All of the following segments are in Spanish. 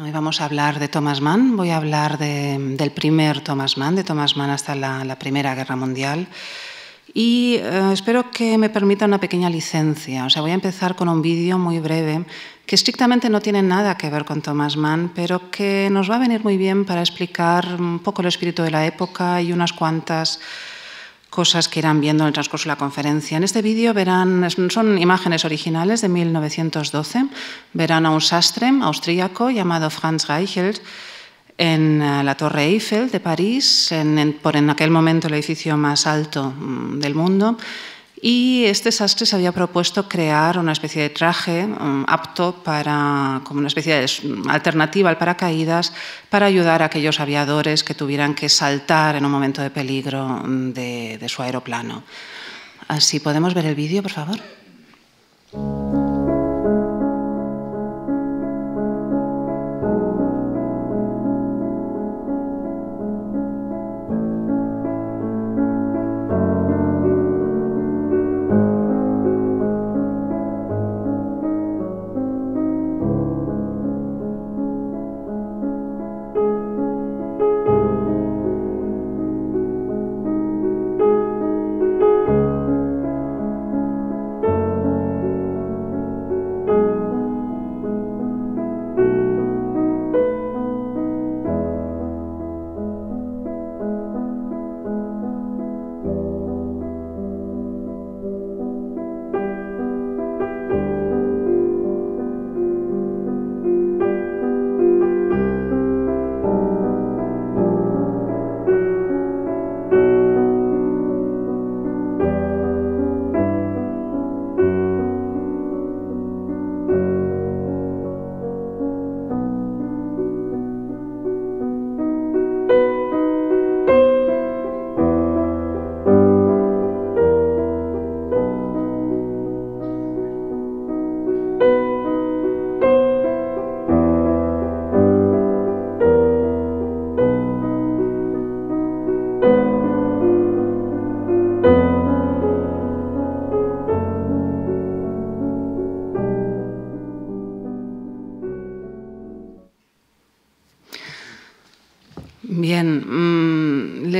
Hoy vamos a hablar de Thomas Mann, voy a hablar del primer Thomas Mann, de Thomas Mann hasta la, Primera Guerra Mundial. Y eh, espero que me permita una pequeña licencia. O sea, voy a empezar con un vídeo muy breve que estrictamente no tiene nada que ver con Thomas Mann, pero que nos va a venir muy bien para explicar un poco el espíritu de la época y unas cuantas cosas que irán viendo en el transcurso de la conferencia. En este vídeo verán, son imágenes originales de 1912, verán a un sastre austríaco llamado Franz Reichelt en eh, la Torre Eiffel de París, por en aquel momento el edificio más alto mm, del mundo, y este sastre se había propuesto crear una especie de traje um, apto para, como una especie de alternativa al paracaídas, para ayudar a aquellos aviadores que tuvieran que saltar en un momento de peligro um, de, de su aeroplano. Así podemos ver el vídeo, por favor.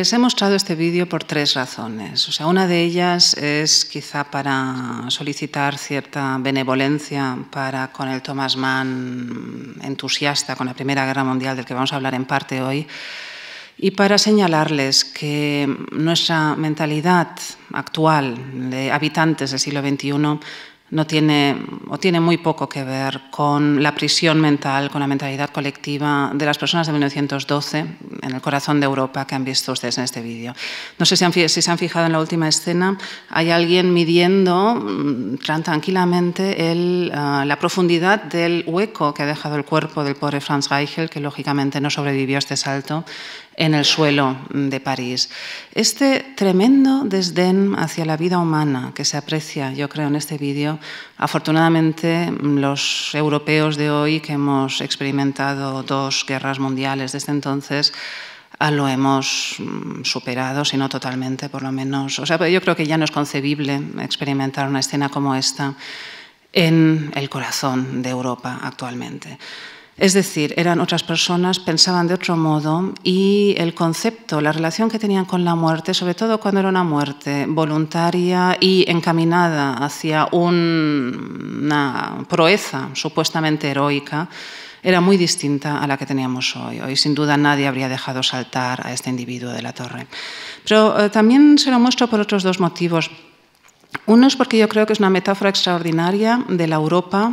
les he mostrado este vídeo por tres razones. O sea, una de ellas es quizá para solicitar cierta benevolencia para con el Thomas Mann entusiasta con la Primera Guerra Mundial, del que vamos a hablar en parte hoy, y para señalarles que nuestra mentalidad actual de habitantes del siglo XXI no tiene o tiene muy poco que ver con la prisión mental, con la mentalidad colectiva de las personas de 1912 en el corazón de Europa que han visto ustedes en este vídeo. No sé si, han, se han fijado en la última escena, hay alguien midiendo mm, tranquilamente ah, la profundidad del hueco que ha dejado el cuerpo del pobre Franz Reichel, que lógicamente no sobrevivió a este salto en el suelo mm, de París. Este tremendo desdén hacia la vida humana que se aprecia, yo creo, en este vídeo, afortunadamente mm, los europeos de hoy que hemos experimentado dos guerras mundiales desde entonces, ah, lo hemos mm, superado, si no totalmente, por lo menos. O sea, yo creo que ya no es concebible experimentar una escena como esta en el corazón de Europa actualmente. Es decir, eran otras personas, pensaban de otro modo y el concepto, la relación que tenían con la muerte, sobre todo cuando era una muerte voluntaria y encaminada hacia una proeza supuestamente heroica, era muy distinta a la que teníamos hoy. Hoy sin duda nadie habría dejado saltar a este individuo de la torre. Pero eh, también se lo muestro por otros dos motivos. Uno es porque yo creo que es una metáfora extraordinaria de la Europa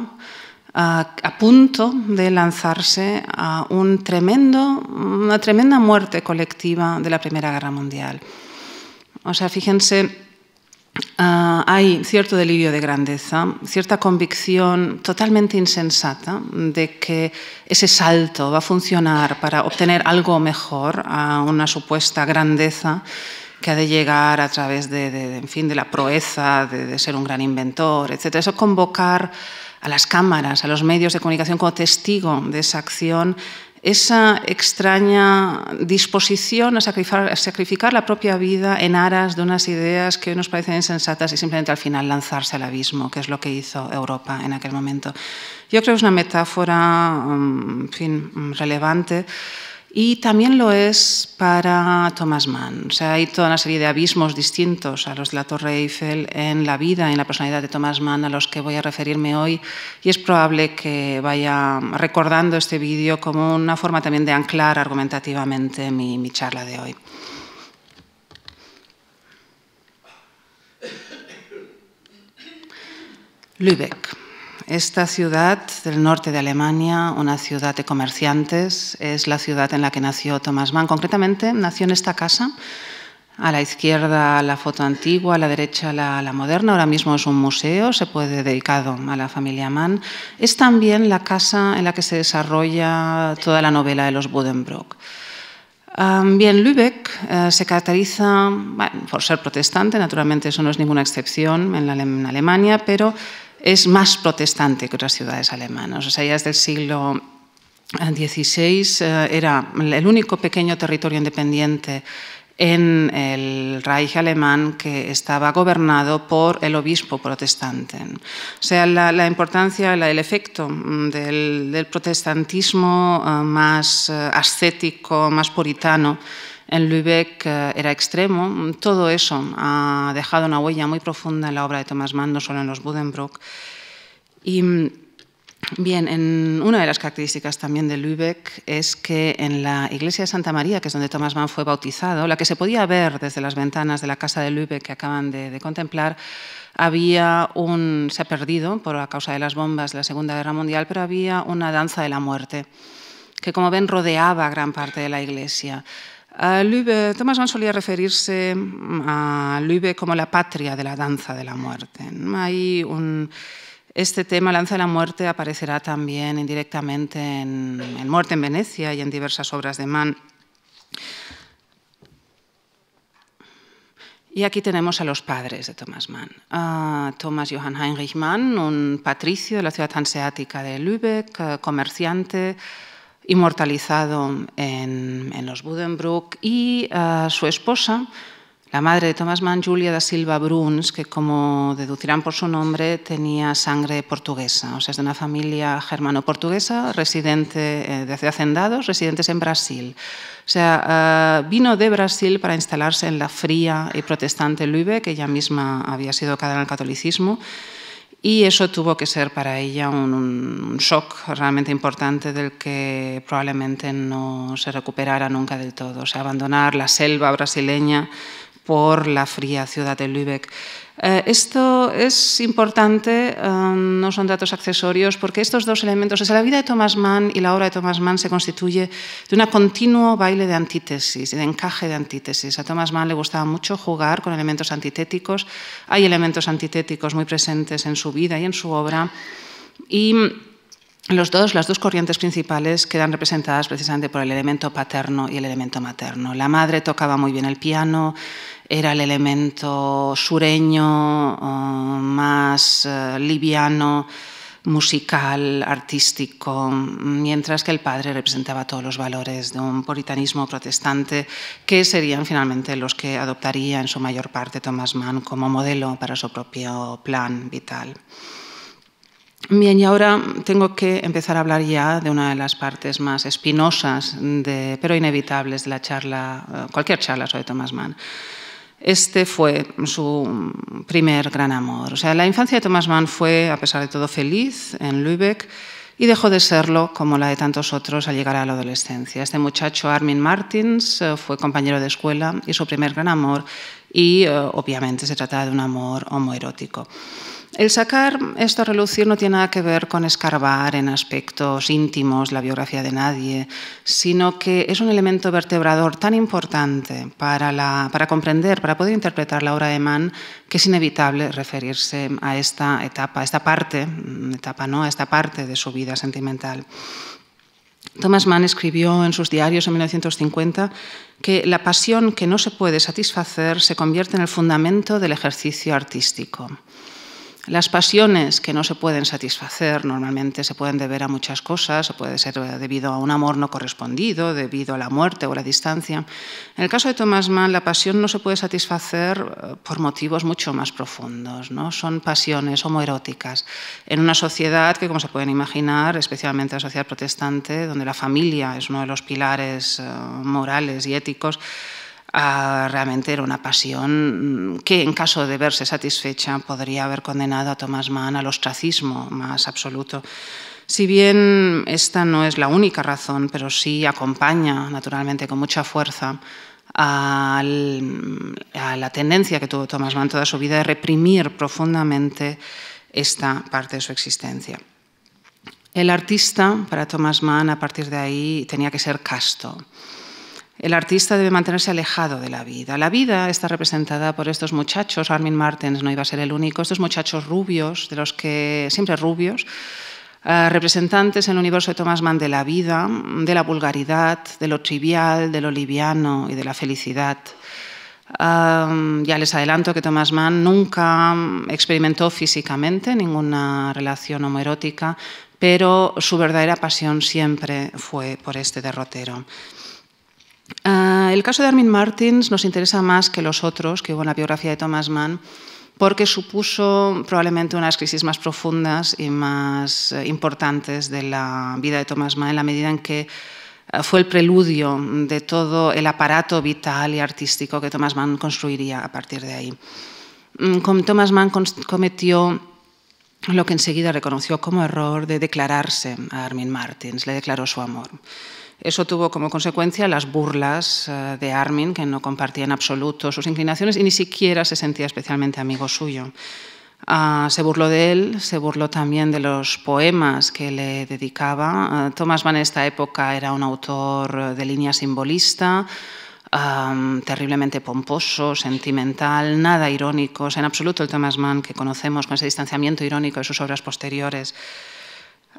a, punto de lanzarse a un tremendo, una tremenda muerte colectiva de la Primera Guerra Mundial. O sea, fíjense, ah, hay cierto delirio de grandeza, cierta convicción totalmente insensata de que ese salto va a funcionar para obtener algo mejor a una supuesta grandeza que ha de llegar a través de, fin, de la proeza, de, ser un gran inventor, etc. Eso convocar a las cámaras, a los medios de comunicación como testigo de esa acción, esa extraña disposición a sacrificar, la propia vida en aras de unas ideas que hoy nos parecen insensatas y simplemente al final lanzarse al abismo, que es lo que hizo Europa en aquel momento. Yo creo que es una metáfora mm, en fin, mm, relevante y también lo es para Thomas Mann. O sea, hay toda una serie de abismos distintos a los de la Torre Eiffel en la vida, y en la personalidad de Thomas Mann, a los que voy a referirme hoy. Y es probable que vaya recordando este vídeo como una forma también de anclar argumentativamente mi, mi charla de hoy. Lübeck. Esta ciudad del norte de Alemania, una ciudad de comerciantes, es la ciudad en la que nació Thomas Mann. Concretamente, nació en esta casa. A la izquierda la foto antigua, a la derecha la, moderna. Ahora mismo es un museo, se puede dedicado a la familia Mann. Es también la casa en la que se desarrolla toda la novela de los Budenbrock. Ah, bien, Lübeck eh, se caracteriza por ser protestante, naturalmente eso no es ninguna excepción en Alemania, pero es más protestante que otras ciudades alemanas. O sea, ya desde el siglo XVI eh, eh, era el único pequeño territorio independiente en el Reich alemán que estaba gobernado por el obispo protestante. O sea, la, importancia, el efecto mm, del protestantismo eh, más ascético, más puritano, en Lübeck eh, era extremo. Todo eso ha dejado una huella muy profunda en la obra de Thomas Mann, no solo en los budenbrook Y bien, en una de las características también de Lübeck es que en la iglesia de Santa María, que es donde Thomas Mann fue bautizado, la que se podía ver desde las ventanas de la casa de Lübeck que acaban de, contemplar, había un, se ha perdido por la causa de las bombas de la Segunda Guerra Mundial, pero había una danza de la muerte que como ven rodeaba gran parte de la iglesia. Thomas Mann solía referirse a Lübeck como la patria de la danza de la muerte. este tema, la danza de la muerte, aparecerá también indirectamente en, Muerte en Venecia y en diversas obras de Mann. Y aquí tenemos a los padres de Thomas Mann. Thomas Johann Heinrich Mann, un patricio de la ciudad hanseática de Lübeck, eh, comerciante, inmortalizado en, los Budenbrook y eh, su esposa, la madre de Thomas Mann, Julia da Silva Bruns, que como deducirán por su nombre, tenía sangre portuguesa, o sea, es de una familia germano-portuguesa, residente eh, de hacendados, residentes en Brasil. O sea, eh, vino de Brasil para instalarse en la fría y protestante Lübeck, que ella misma había sido cadena al catolicismo. Y eso tuvo que ser para ella un, shock realmente importante del que probablemente no se recuperara nunca del todo. O sea, abandonar la selva brasileña por la fría ciudad de Lübeck eh, esto es importante, um, no son datos accesorios, porque estos dos elementos, la vida de Thomas Mann y la obra de Thomas Mann se constituye de un continuo baile de antítesis, de encaje de antítesis. A Thomas Mann le gustaba mucho jugar con elementos antitéticos, hay elementos antitéticos muy presentes en su vida y en su obra, y los dos, las dos corrientes principales quedan representadas precisamente por el elemento paterno y el elemento materno. La madre tocaba muy bien el piano, era el elemento sureño, eh, más eh, liviano, musical, artístico, mientras que el padre representaba todos los valores de un puritanismo protestante, que serían finalmente los que adoptaría en su mayor parte Thomas Mann como modelo para su propio plan vital. Bien, y ahora tengo que empezar a hablar ya de una de las partes más espinosas, de, pero inevitables de la charla, eh, cualquier charla sobre Thomas Mann este fue su primer gran amor. O sea, la infancia de Thomas Mann fue, a pesar de todo, feliz en Lübeck y dejó de serlo, como la de tantos otros, al llegar a la adolescencia. Este muchacho, Armin Martins, eh, fue compañero de escuela y su primer gran amor, y eh, obviamente se trataba de un amor homoerótico. El sacar esto a relucir no tiene nada que ver con escarbar en aspectos íntimos la biografía de nadie, sino que es un elemento vertebrador tan importante para, comprender, para poder interpretar la obra de Mann, que es inevitable referirse a esta etapa, esta parte, mm, etapa no, a esta parte de su vida sentimental. Thomas Mann escribió en sus diarios en 1950 que la pasión que no se puede satisfacer se convierte en el fundamento del ejercicio artístico. Las pasiones que no se pueden satisfacer normalmente se pueden deber a muchas cosas, o puede ser debido a un amor no correspondido, debido a la muerte o la distancia. En el caso de Thomas Mann, la pasión no se puede satisfacer eh, por motivos mucho más profundos, ¿no? son pasiones homoeróticas. En una sociedad que, como se pueden imaginar, especialmente la sociedad protestante, donde la familia es uno de los pilares eh, morales y éticos, realmente era una pasión que, en caso de verse satisfecha, podría haber condenado a Thomas Mann al ostracismo más absoluto. Si bien esta no es la única razón, pero sí acompaña, naturalmente, con mucha fuerza a la tendencia que tuvo Thomas Mann toda su vida de reprimir profundamente esta parte de su existencia. El artista, para Thomas Mann, a partir de ahí tenía que ser casto, el artista debe mantenerse alejado de la vida. La vida está representada por estos muchachos, Armin Martens no iba a ser el único, estos muchachos rubios, de los que siempre rubios, eh, representantes en el universo de Thomas Mann de la vida, de la vulgaridad, de lo trivial, de lo liviano y de la felicidad. Eh, ya les adelanto que Thomas Mann nunca experimentó físicamente ninguna relación homoerótica, pero su verdadera pasión siempre fue por este derrotero. Ah, el caso de Armin Martins nos interesa más que los otros que hubo en la biografía de Thomas Mann porque supuso probablemente una de las crisis más profundas y más eh, importantes de la vida de Thomas Mann en la medida en que eh, fue el preludio de todo el aparato vital y artístico que Thomas Mann construiría a partir de ahí. Mm, Thomas Mann cometió lo que enseguida reconoció como error de declararse a Armin Martins, le declaró su amor. Eso tuvo como consecuencia las burlas eh, de Armin, que no compartía en absoluto sus inclinaciones y ni siquiera se sentía especialmente amigo suyo. Ah, se burló de él, se burló también de los poemas que le dedicaba. Ah, Thomas Mann en esta época era un autor eh, de línea simbolista, ah, terriblemente pomposo, sentimental, nada irónico. en absoluto el Thomas Mann que conocemos con ese distanciamiento irónico de sus obras posteriores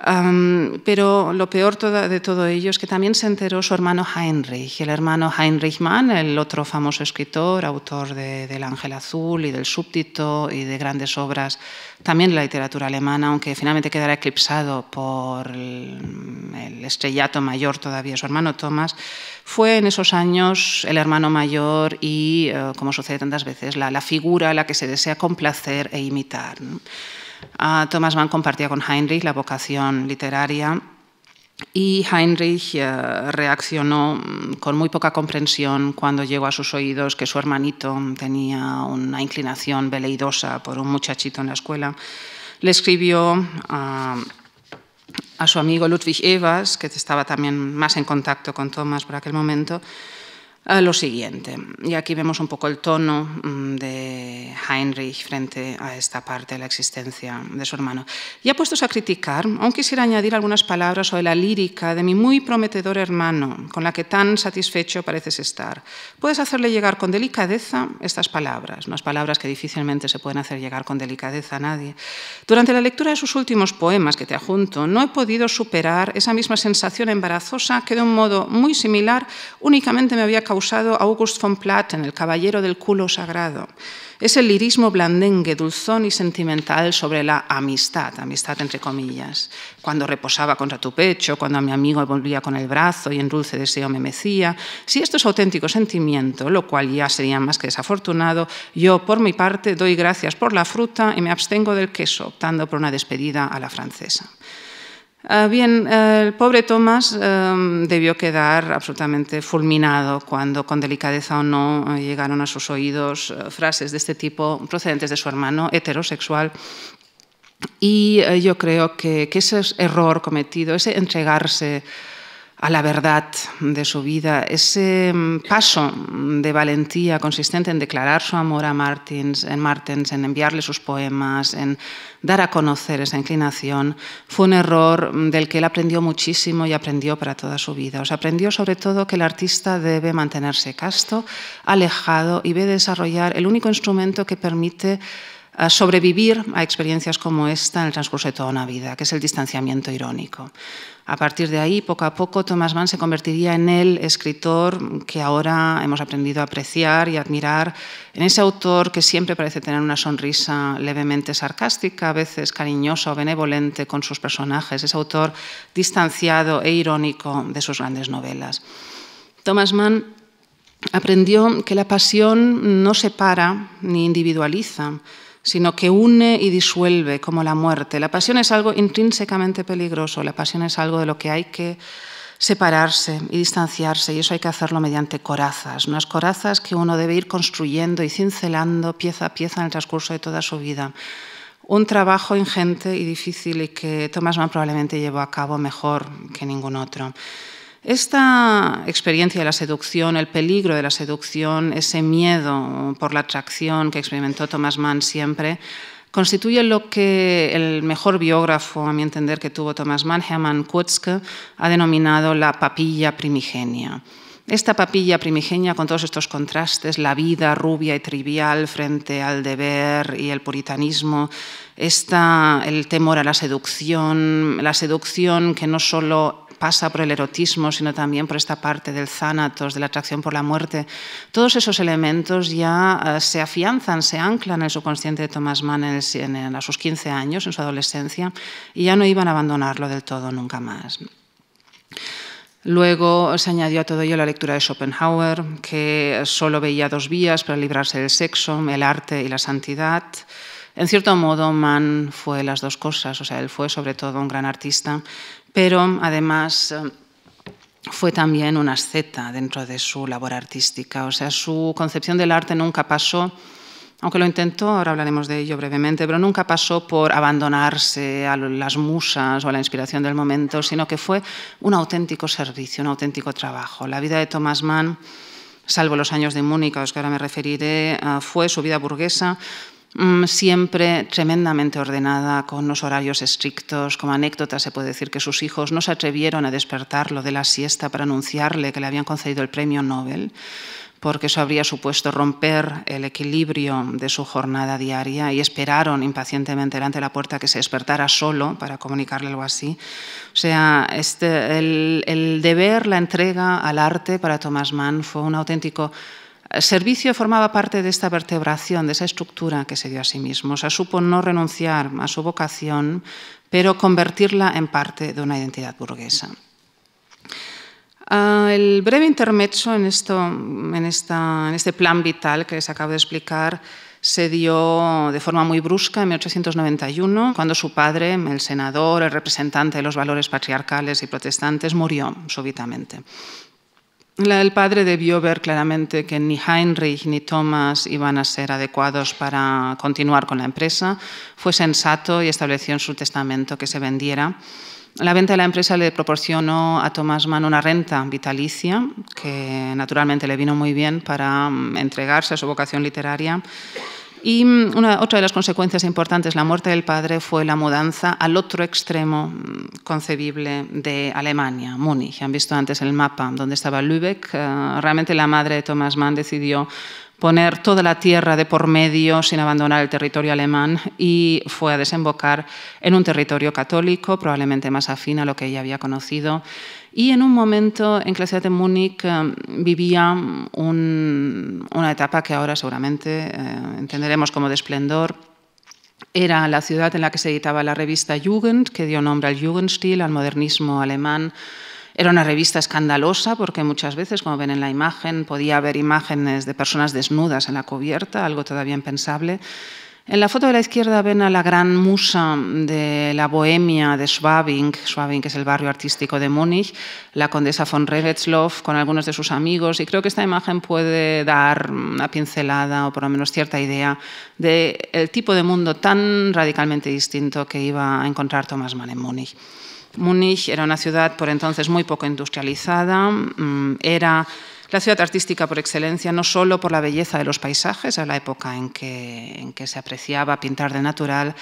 pero lo peor de todo ello es que también se enteró su hermano Heinrich, el hermano Heinrich Mann, el otro famoso escritor, autor de, del Ángel Azul y del Súbdito y de grandes obras, también de la literatura alemana, aunque finalmente quedará eclipsado por el, estrellato mayor todavía, su hermano Thomas, fue en esos años el hermano mayor y, eh, como sucede tantas veces, la, figura a la que se desea complacer e imitar. Ah, Thomas Mann compartía con Heinrich la vocación literaria y Heinrich eh, reaccionó mm, con muy poca comprensión cuando llegó a sus oídos que su hermanito tenía una inclinación veleidosa por un muchachito en la escuela. Le escribió ah, a su amigo Ludwig Evers, que estaba también más en contacto con Thomas por aquel momento, lo siguiente. Y aquí vemos un poco el tono mm, de Heinrich frente a esta parte de la existencia de su hermano. Ya puestos a criticar, aún quisiera añadir algunas palabras sobre la lírica de mi muy prometedor hermano, con la que tan satisfecho pareces estar. Puedes hacerle llegar con delicadeza estas palabras, unas palabras que difícilmente se pueden hacer llegar con delicadeza a nadie. Durante la lectura de sus últimos poemas que te adjunto, no he podido superar esa misma sensación embarazosa que de un modo muy similar únicamente me había causado August von Platen, el caballero del culo sagrado. Es el lirismo blandengue, dulzón y sentimental sobre la amistad, amistad entre comillas. Cuando reposaba contra tu pecho, cuando a mi amigo volvía con el brazo y en dulce deseo me mecía. Si esto es auténtico sentimiento, lo cual ya sería más que desafortunado, yo por mi parte doy gracias por la fruta y me abstengo del queso, optando por una despedida a la francesa. Ah, bien, eh, el pobre Tomás em, debió quedar absolutamente fulminado cuando, con delicadeza o no, eh, llegaron a sus oídos eh, frases de este tipo procedentes de su hermano heterosexual. Y yo creo que, que, ese error cometido, ese entregarse a la verdad de su vida. Ese mm, paso de valentía consistente en declarar su amor a Martins, en Martens, en enviarle sus poemas, en dar a conocer esa inclinación, fue un error mm, del que él aprendió muchísimo y aprendió para toda su vida. O sea, aprendió sobre todo que el artista debe mantenerse casto, alejado y debe desarrollar el único instrumento que permite a sobrevivir a experiencias como esta en el transcurso de toda una vida, que es el distanciamiento irónico. A partir de ahí, poco a poco, Thomas Mann se convertiría en el escritor que ahora hemos aprendido a apreciar y admirar, en ese autor que siempre parece tener una sonrisa levemente sarcástica, a veces cariñosa o benevolente con sus personajes, ese autor distanciado e irónico de sus grandes novelas. Thomas Mann aprendió que la pasión no separa ni individualiza, sino que une y disuelve como la muerte. La pasión es algo intrínsecamente peligroso, la pasión es algo de lo que hay que separarse y distanciarse, y eso hay que hacerlo mediante corazas, unas corazas que uno debe ir construyendo y cincelando pieza a pieza en el transcurso de toda su vida. Un trabajo ingente y difícil y que Thomas Mann probablemente llevó a cabo mejor que ningún otro. Esta experiencia de la seducción, el peligro de la seducción, ese miedo por la atracción que experimentó Thomas Mann siempre, constituye lo que el mejor biógrafo, a mi entender, que tuvo Thomas Mann, Hermann Kutzke, ha denominado la papilla primigenia. Esta papilla primigenia, con todos estos contrastes, la vida rubia y trivial frente al deber y el puritanismo, esta, el temor a la seducción, la seducción que no solo pasa por el erotismo, sino también por esta parte del zánatos, de la atracción por la muerte. Todos esos elementos ya eh, se afianzan, se anclan en el subconsciente de Thomas Mann a sus 15 años, en su adolescencia, y ya no iban a abandonarlo del todo nunca más. Luego se añadió a todo ello la lectura de Schopenhauer, que solo veía dos vías para librarse del sexo, el arte y la santidad. En cierto modo, Mann fue las dos cosas, o sea, él fue sobre todo un gran artista, pero además eh, fue también una asceta dentro de su labor artística. O sea, su concepción del arte nunca pasó, aunque lo intentó, ahora hablaremos de ello brevemente, pero nunca pasó por abandonarse a las musas o a la inspiración del momento, sino que fue un auténtico servicio, un auténtico trabajo. La vida de Thomas Mann salvo los años de Múnich, a los que ahora me referiré, eh, fue su vida burguesa, Mm, siempre tremendamente ordenada, con unos horarios estrictos. Como anécdota se puede decir que sus hijos no se atrevieron a despertarlo de la siesta para anunciarle que le habían concedido el premio Nobel, porque eso habría supuesto romper el equilibrio de su jornada diaria y esperaron impacientemente delante de la puerta que se despertara solo para comunicarle algo así. O sea, este, el deber, la entrega al arte para Thomas Mann fue un auténtico el servicio formaba parte de esta vertebración, de esa estructura que se dio a sí mismo. O sea, supo no renunciar a su vocación, pero convertirla en parte de una identidad burguesa. Ah, el breve intermezzo en, en, este plan vital que les acabo de explicar se dio de forma muy brusca en 1891, cuando su padre, el senador, el representante de los valores patriarcales y protestantes, murió súbitamente el padre debió ver claramente que ni Heinrich ni Thomas iban a ser adecuados para continuar con la empresa. Fue sensato y estableció en su testamento que se vendiera. La venta de la empresa le proporcionó a Thomas Mann una renta vitalicia, que naturalmente le vino muy bien para mm, entregarse a su vocación literaria y mm, otra de las consecuencias importantes, la muerte del padre, fue la mudanza al otro extremo mm, concebible de Alemania, Múnich. Han visto antes el mapa donde estaba Lübeck. Eh, realmente la madre de Thomas Mann decidió poner toda la tierra de por medio sin abandonar el territorio alemán y fue a desembocar en un territorio católico, probablemente más afín a lo que ella había conocido y en un momento en la ciudad de Múnich eh, vivía una etapa que ahora seguramente eh, entenderemos como de esplendor. Era la ciudad en la que se editaba la revista Jugend, que dio nombre al Jugendstil, al modernismo alemán. Era una revista escandalosa porque muchas veces, como ven en la imagen, podía haber imágenes de personas desnudas en la cubierta, algo todavía impensable. En la foto de la izquierda ven a la gran musa de la bohemia de Schwabing, Schwabing es el barrio artístico de Múnich, la condesa von Revetzloff con algunos de sus amigos y creo que esta imagen puede dar una pincelada o por lo menos cierta idea del el tipo de mundo tan radicalmente distinto que iba a encontrar Thomas Mann en Múnich. Múnich era una ciudad por entonces muy poco industrializada, mm, era la ciudad artística por excelencia, no solo por la belleza de los paisajes, a la época en que, se apreciaba pintar de natural,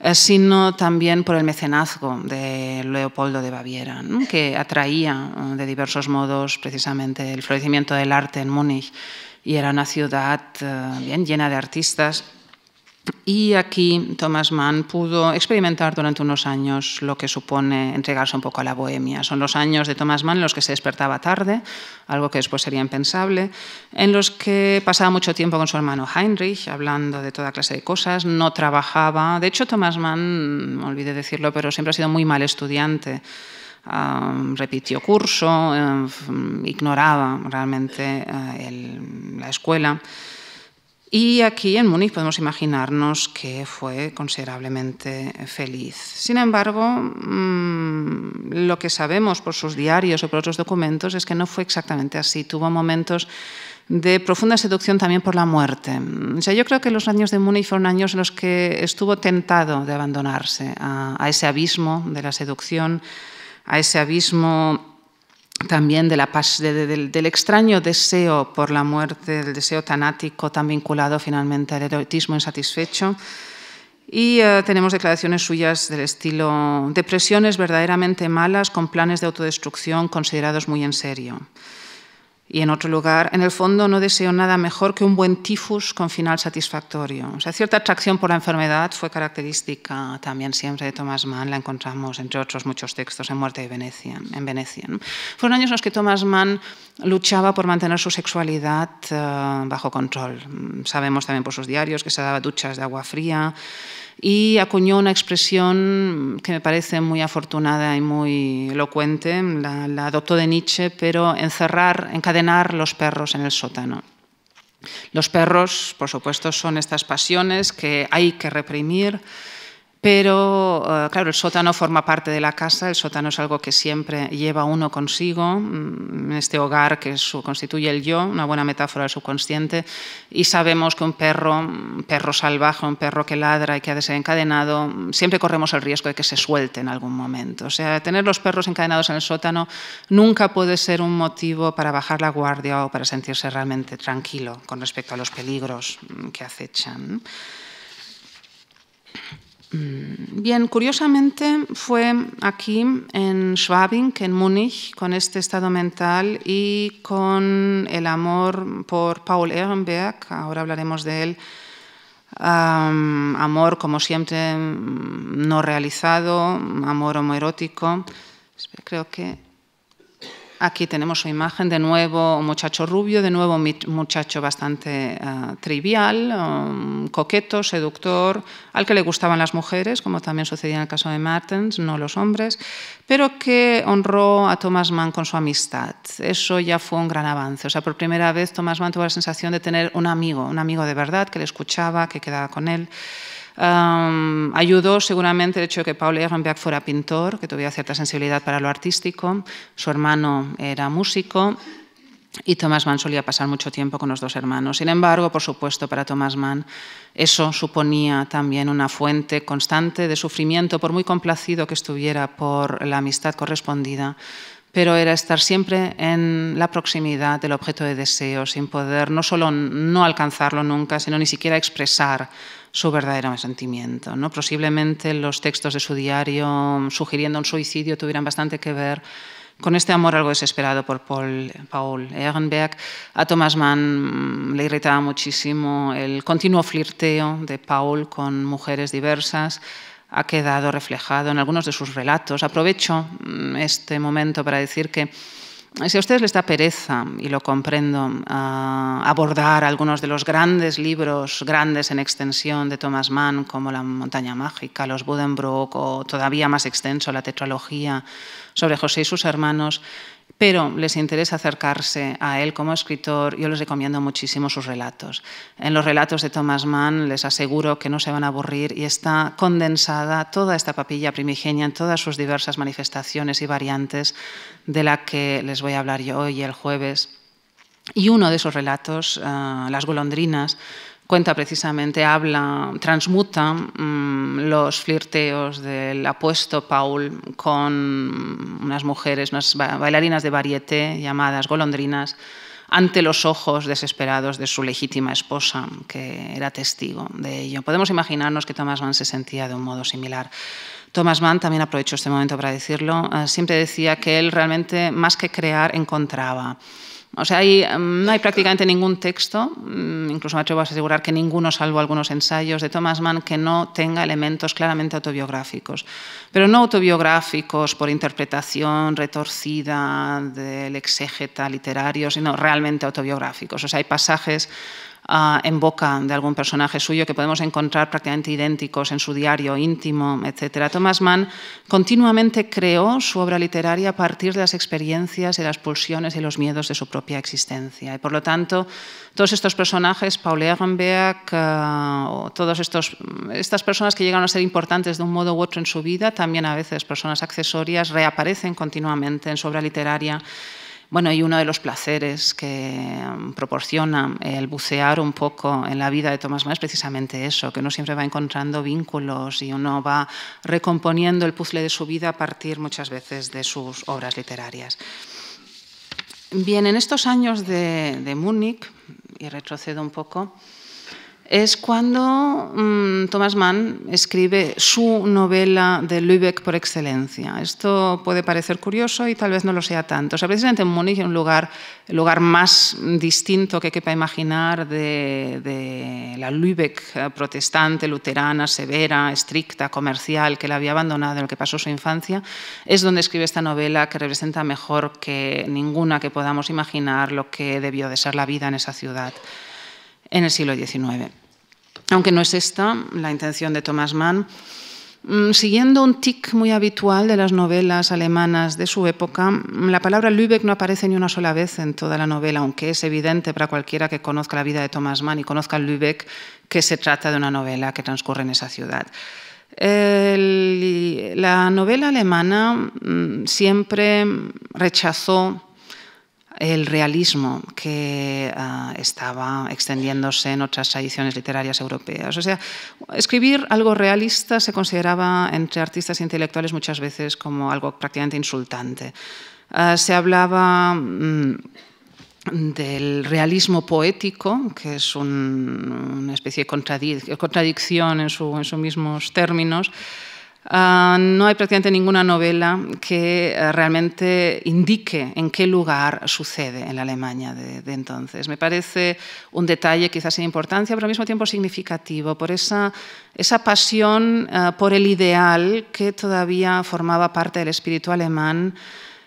eh, sino también por el mecenazgo de Leopoldo de Baviera, que atraía eh, de diversos modos precisamente el florecimiento del arte en Múnich y era una ciudad eh, bien llena de artistas y aquí Thomas Mann pudo experimentar durante unos años lo que supone entregarse un poco a la bohemia. Son los años de Thomas Mann en los que se despertaba tarde, algo que después sería impensable, en los que pasaba mucho tiempo con su hermano Heinrich, hablando de toda clase de cosas, no trabajaba. De hecho, Thomas Mann, me olvidé decirlo, pero siempre ha sido muy mal estudiante. repitió curso, em, ignoraba realmente eh, la escuela. Y aquí en Múnich podemos imaginarnos que fue considerablemente feliz. Sin embargo, mm, lo que sabemos por sus diarios o por otros documentos es que no fue exactamente así. Tuvo momentos de profunda seducción también por la muerte. O sea, yo creo que los años de Múnich fueron años en los que estuvo tentado de abandonarse a ese abismo de la seducción, a ese abismo también del extraño deseo por la muerte, del deseo tanático tan vinculado finalmente al erotismo insatisfecho. Y eh, tenemos declaraciones suyas del estilo depresiones verdaderamente malas con planes de autodestrucción considerados muy en serio. Y en otro lugar, en el fondo no deseo nada mejor que un buen tifus con final satisfactorio. O sea, cierta atracción por la enfermedad fue característica también siempre de Thomas Mann, la encontramos entre otros muchos textos en Muerte de Venecia. En Venecia Fueron años en los que Thomas Mann luchaba por mantener su sexualidad eh, bajo control. Mm, sabemos también por sus diarios que se daba duchas de agua fría y acuñó una expresión que me parece muy afortunada y muy elocuente, la, adoptó de Nietzsche, pero encerrar, encadenar los perros en el sótano. Los perros, por supuesto, son estas pasiones que hay que reprimir pero, eh, claro, el sótano forma parte de la casa, el sótano es algo que siempre lleva uno consigo, mm, en este hogar que constituye el yo, una buena metáfora del subconsciente, y sabemos que un perro, un mm, perro salvaje, un perro que ladra y que ha de ser encadenado, mm, siempre corremos el riesgo de que se suelte en algún momento. O sea, tener los perros encadenados en el sótano nunca puede ser un motivo para bajar la guardia o para sentirse realmente tranquilo con respecto a los peligros que acechan. Mm, bien, curiosamente fue aquí en Schwabing, en Múnich, con este estado mental y con el amor por Paul Ehrenberg, ahora hablaremos de él, amor como siempre mm, no realizado, amor homoerótico. Creo que Aquí tenemos su imagen de nuevo, un muchacho rubio, de nuevo un muchacho bastante eh, trivial, um, coqueto, seductor, al que le gustaban las mujeres, como también sucedía en el caso de Martens, no los hombres, pero que honró a Thomas Mann con su amistad. Eso ya fue un gran avance. O sea, por primera vez Thomas Mann tuvo la sensación de tener un amigo, un amigo de verdad que le escuchaba, que quedaba con él ayudó seguramente el hecho de que Paul Ehrenberg fuera pintor, que tuviera cierta sensibilidad para lo artístico, su hermano era músico y Thomas Mann solía pasar mucho tiempo con los dos hermanos. Sin embargo, por supuesto, para Thomas Mann eso suponía también una fuente constante de sufrimiento, por muy complacido que estuviera por la amistad correspondida, pero era estar siempre en la proximidad del objeto de deseo, sin poder no solo no alcanzarlo nunca, sino ni siquiera expresar su verdadero sentimiento. ¿no? Posiblemente los textos de su diario mm, sugiriendo un suicidio tuvieran bastante que ver con este amor algo desesperado por Paul, Paul Ehrenberg. A Thomas Mann mm, le irritaba muchísimo el continuo flirteo de Paul con mujeres diversas. Ha quedado reflejado en algunos de sus relatos. Aprovecho mm, este momento para decir que si a ustedes les da pereza, y lo comprendo, ah, abordar algunos de los grandes libros, grandes en extensión de Thomas Mann, como La montaña mágica, Los Buddenbrook, o todavía más extenso, la tetralogía sobre José y sus hermanos, pero les interesa acercarse a él como escritor, yo les recomiendo muchísimo sus relatos. En los relatos de Thomas Mann les aseguro que no se van a aburrir y está condensada toda esta papilla primigenia en todas sus diversas manifestaciones y variantes de la que les voy a hablar yo hoy el jueves. Y uno de esos relatos, eh, Las golondrinas, cuenta precisamente, habla, transmuta mm, los flirteos del apuesto Paul con unas mujeres, unas bailarinas de varieté llamadas golondrinas, ante los ojos desesperados de su legítima esposa, que era testigo de ello. Podemos imaginarnos que Thomas Mann se sentía de un modo similar. Thomas Mann, también aprovecho este momento para decirlo, eh, siempre decía que él realmente, más que crear, encontraba. O sea, mm, no hay prácticamente ningún texto, mm, incluso me atrevo a asegurar que ninguno, salvo algunos ensayos de Thomas Mann, que no tenga elementos claramente autobiográficos. Pero no autobiográficos por interpretación retorcida del exégeta literario, sino realmente autobiográficos. O sea, hay pasajes Ah, en boca de algún personaje suyo que podemos encontrar prácticamente idénticos en su diario íntimo, etc. Thomas Mann continuamente creó su obra literaria a partir de las experiencias, y las pulsiones y los miedos de su propia existencia. Y por lo tanto, todos estos personajes, Paul Ehrenberg, ah, todas estas personas que llegan a ser importantes de un modo u otro en su vida, también a veces personas accesorias, reaparecen continuamente en su obra literaria bueno, y uno de los placeres que mm, proporciona eh, el bucear un poco en la vida de Tomás Mann es precisamente eso, que uno siempre va encontrando vínculos y uno va recomponiendo el puzzle de su vida a partir muchas veces de sus obras literarias. Bien, en estos años de, de Múnich, y retrocedo un poco, es cuando mm, Thomas Mann escribe su novela de Lübeck por excelencia. Esto puede parecer curioso y tal vez no lo sea tanto. O sea, precisamente en Múnich es un lugar, el lugar más distinto que quepa imaginar de, la Lübeck eh, protestante, luterana, severa, estricta, comercial, que la había abandonado en el que pasó su infancia. Es donde escribe esta novela que representa mejor que ninguna que podamos imaginar lo que debió de ser la vida en esa ciudad en el siglo XIX. Aunque no es esta la intención de Thomas Mann, mm, Siguiendo un tic muy habitual de las novelas alemanas de su época, mm, la palabra Lübeck no aparece ni una sola vez en toda la novela, aunque es evidente para cualquiera que conozca la vida de Thomas Mann y conozca Lübeck que se trata de una novela que transcurre en esa ciudad. la novela alemana mm, siempre rechazó el realismo que ah, estaba extendiéndose en otras tradiciones literarias europeas. O sea, escribir algo realista se consideraba entre artistas intelectuales muchas veces como algo prácticamente insultante. Ah, se hablaba... Mm, del realismo poético, que es una especie de contradicción en sus mismos términos, Ah, no hay prácticamente ninguna novela que eh, realmente indique en qué lugar sucede en la Alemania de, entonces. Me parece un detalle quizás sin importancia, pero al mismo tiempo significativo, por esa, pasión eh, por el ideal que todavía formaba parte del espíritu alemán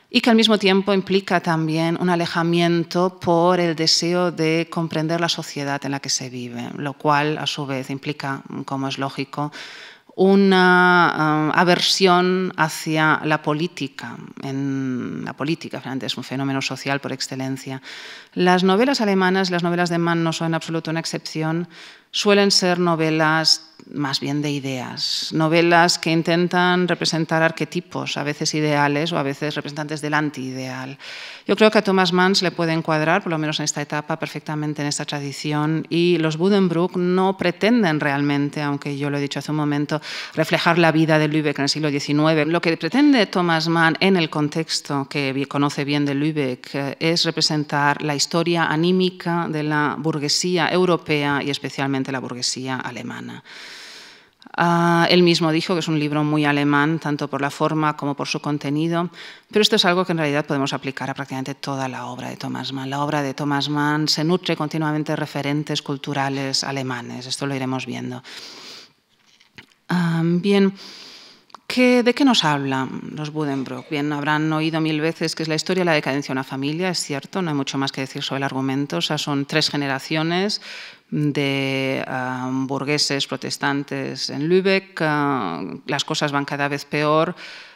y que al mismo tiempo implica también un alejamiento por el deseo de comprender la sociedad en la que se vive, lo cual a su vez implica, como es lógico, una um, aversión hacia la política. En la política es un fenómeno social por excelencia. Las novelas alemanas, las novelas de Mann no son en absoluto una excepción, suelen ser novelas más bien de ideas. Novelas que intentan representar arquetipos, a veces ideales o a veces representantes del antiideal Yo creo que a Thomas Mann se le puede encuadrar, por lo menos en esta etapa, perfectamente en esta tradición. Y los Budenbrook no pretenden realmente, aunque yo lo he dicho hace un momento, reflejar la vida de Lübeck en el siglo XIX. Lo que pretende Thomas Mann en el contexto que conoce bien de Lübeck eh, es representar la historia anímica de la burguesía europea y especialmente la burguesía alemana. Ah, él mismo dijo que es un libro muy alemán, tanto por la forma como por su contenido, pero esto es algo que en realidad podemos aplicar a prácticamente toda la obra de Thomas Mann. La obra de Thomas Mann se nutre continuamente de referentes culturales alemanes, esto lo iremos viendo. bien. ¿Qué, ¿De qué nos habla los Buddenbrook? Bien, habrán oído mil veces que es la historia de la decadencia de una familia, es cierto, no hay mucho más que decir sobre el argumento. son tres generaciones de ah, burgueses protestantes en Lübeck, ah, las cosas van cada vez peor,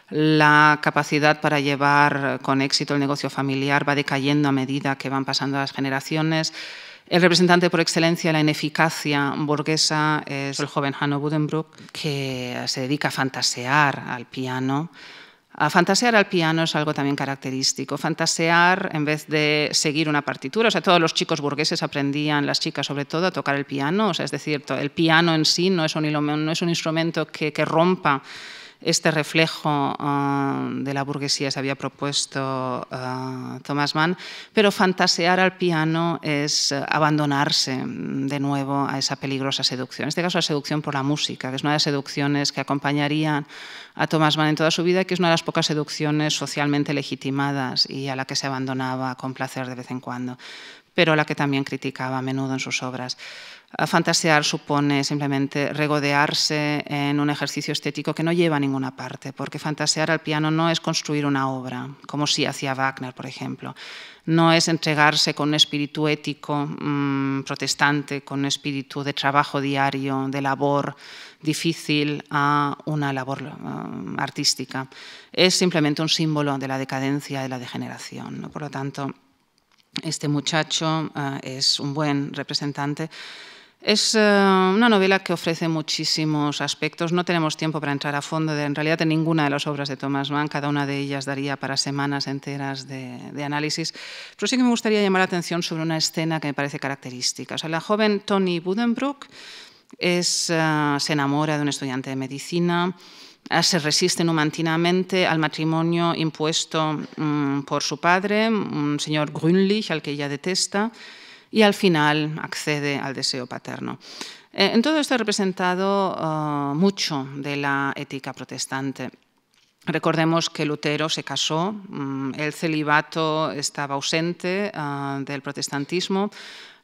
la capacidad para llevar con éxito el negocio familiar va decayendo a medida que van pasando las generaciones. El representante por excelencia de la ineficacia burguesa es el joven Hanno Buddenbrook, que se dedica a fantasear al piano fantasear al piano es algo también característico. Fantasear en vez de seguir una partitura, o sea, todos los chicos burgueses aprendían, las chicas sobre todo, a tocar el piano, o sea, es decir, el piano en sí no es un, instrumento que rompa este reflejo ah, de la burguesía se había propuesto ah, Thomas Mann, pero fantasear al piano es eh, abandonarse mm, de nuevo a esa peligrosa seducción. En este caso, la seducción por la música, que es una de las seducciones que acompañarían a Thomas Mann en toda su vida, que es una de las pocas seducciones socialmente legitimadas y a la que se abandonaba con placer de vez en cuando, pero a la que también criticaba a menudo en sus obras. Fantasear supone simplemente regodearse en un ejercicio estético que no lleva a ninguna parte, porque fantasear al piano no es construir una obra, como si hacía Wagner, por ejemplo. No es entregarse con un espíritu ético mm, protestante, con un espíritu de trabajo diario, de labor difícil a una labor mm, artística. Es simplemente un símbolo de la decadencia, de la degeneración. Por lo tanto, este muchacho eh, es un buen representante es eh, una novela que ofrece muchísimos aspectos. No tenemos tiempo para entrar a fondo, en realidad, en ninguna de las obras de Thomas Mann. Cada una de ellas daría para semanas enteras de, análisis. Pero sí que me gustaría llamar la atención sobre una escena que me parece característica. O la joven Toni Budenbrook eh, se enamora de un estudiante de medicina eh, se resiste numantinamente al matrimonio impuesto mm, por su padre, un señor Grünlich, al que ella detesta, y al final accede al deseo paterno. Eh, en todo esto he representado ah, mucho de la ética protestante. Recordemos que Lutero se casó, mm, el celibato estaba ausente ah, del protestantismo,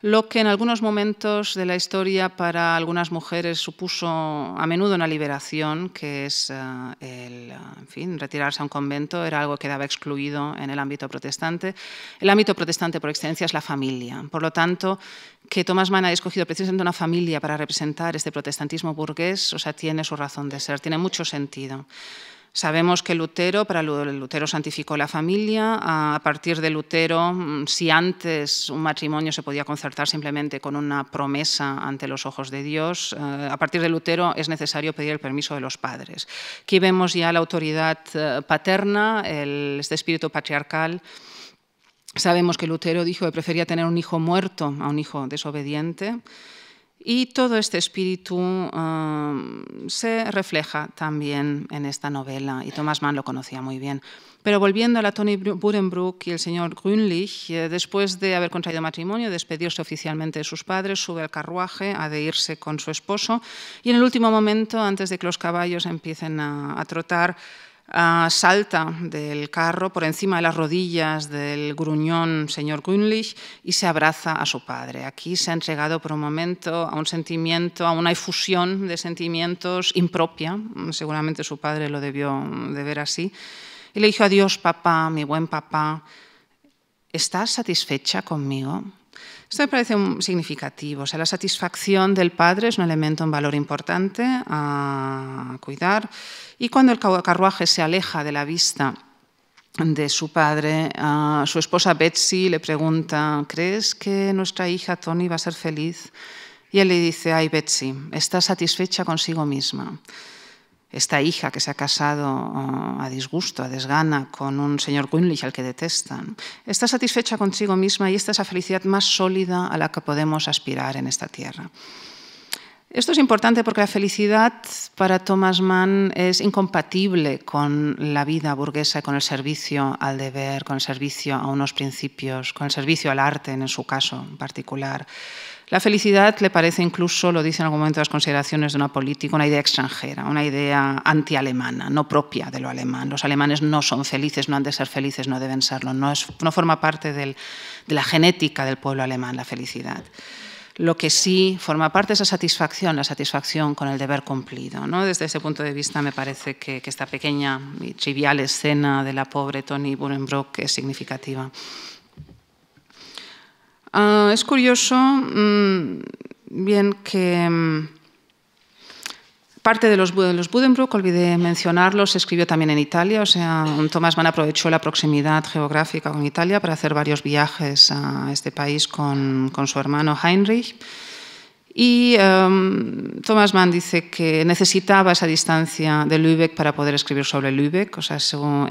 lo que en algunos momentos de la historia para algunas mujeres supuso a menudo una liberación, que es ah, el ah, fin, retirarse a un convento, era algo que quedaba excluido en el ámbito protestante. El ámbito protestante por excelencia es la familia. Por lo tanto, que Thomas Mann haya escogido precisamente una familia para representar este protestantismo burgués, o sea, tiene su razón de ser, tiene mucho sentido. Sabemos que Lutero, para Lutero santificó la familia, a partir de Lutero, mm, si antes un matrimonio se podía concertar simplemente con una promesa ante los ojos de Dios, eh, a partir de Lutero es necesario pedir el permiso de los padres. Aquí vemos ya la autoridad eh, paterna, este espíritu patriarcal. Sabemos que Lutero dijo que prefería tener un hijo muerto a un hijo desobediente. Y todo este espíritu um, se refleja también en esta novela, y Thomas Mann lo conocía muy bien. Pero volviendo a la Tony Burenbrook y el señor Grünlich, eh, después de haber contraído matrimonio, despedirse oficialmente de sus padres, sube al carruaje, ha de irse con su esposo y en el último momento, antes de que los caballos empiecen a trotar, Ah, salta del carro por encima de las rodillas del gruñón señor Grünlich y se abraza a su padre. Aquí se ha entregado por un momento a un sentimiento, a una efusión de sentimientos impropia. Seguramente su padre lo debió de ver así. Y le dijo, adiós papá, mi buen papá, ¿estás satisfecha conmigo? Esto me parece significativo. O la satisfacción del padre es un elemento, un valor importante a cuidar. Y cuando el carruaje se aleja de la vista de su padre, su esposa Betsy le pregunta, ¿crees que nuestra hija Tony va a ser feliz? Y él le dice, ay Betsy, está satisfecha consigo misma esta hija que se ha casado ah, a disgusto, a desgana, con un señor Grünlich al que detestan, está satisfecha consigo misma y esta es la felicidad más sólida a la que podemos aspirar en esta tierra. Esto es importante porque la felicidad para Thomas Mann es incompatible con la vida burguesa, con el servicio al deber, con el servicio a unos principios, con el servicio al arte en su caso en particular. La felicidad le parece incluso, lo dicen en algún momento las consideraciones de una política, una idea extranjera, una idea antialemana, no propia de lo alemán. Los alemanes no son felices, no han de ser felices, no deben serlo. No, forma parte de la genética del pueblo alemán la felicidad. Lo que sí forma parte es la satisfacción, la satisfacción con el deber cumplido. ¿no? Desde ese punto de vista me parece que, que esta pequeña y trivial escena de la pobre Toni Burenbrock es significativa. Ah, es curioso, mm, bien que mm, parte de los, de los olvidé mencionarlos, se escribió también en Italia, o sea, Thomas Mann aprovechó la proximidad geográfica con Italia para hacer varios viajes a este país con, con su hermano Heinrich. Y em, Thomas Mann dice que necesitaba esa distancia de Lübeck para poder escribir sobre Lübeck, o sea,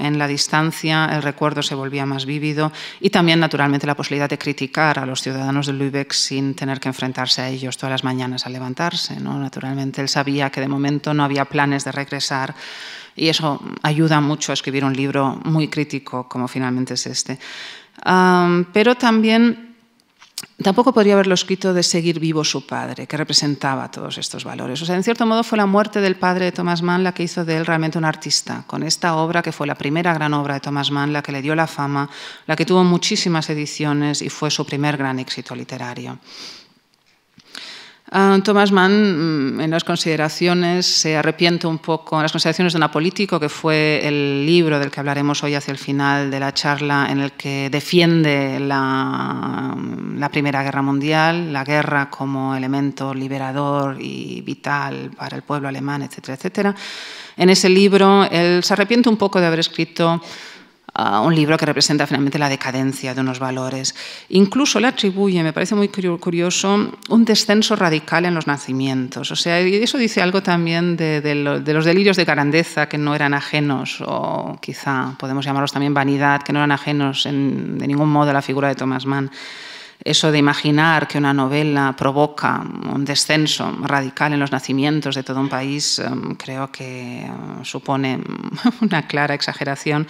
en la distancia el recuerdo se volvía más vívido y también, naturalmente, la posibilidad de criticar a los ciudadanos de Lübeck sin tener que enfrentarse a ellos todas las mañanas al levantarse. ¿no? Naturalmente, él sabía que de momento no había planes de regresar y eso ayuda mucho a escribir un libro muy crítico como finalmente es este. pero también Tampoco podría haberlo escrito de seguir vivo su padre, que representaba todos estos valores. O sea, en cierto modo fue la muerte del padre de Thomas Mann la que hizo de él realmente un artista, con esta obra que fue la primera gran obra de Thomas Mann, la que le dio la fama, la que tuvo muchísimas ediciones y fue su primer gran éxito literario. Ah, Thomas Mann mm, en las consideraciones se arrepiente un poco, en las consideraciones de una político, que fue el libro del que hablaremos hoy hacia el final de la charla, en el que defiende la, mm, la Primera Guerra Mundial, la guerra como elemento liberador y vital para el pueblo alemán, etcétera, etcétera. En ese libro él se arrepiente un poco de haber escrito un libro que representa finalmente la decadencia de unos valores. Incluso le atribuye, me parece muy curioso, un descenso radical en los nacimientos. O sea, y eso dice algo también de, los delirios de grandeza que no eran ajenos, o quizá podemos llamarlos también vanidad, que no eran ajenos de ningún modo a la figura de Thomas Mann eso de imaginar que una novela provoca un descenso radical en los nacimientos de todo un país, em, creo que em, supone una clara exageración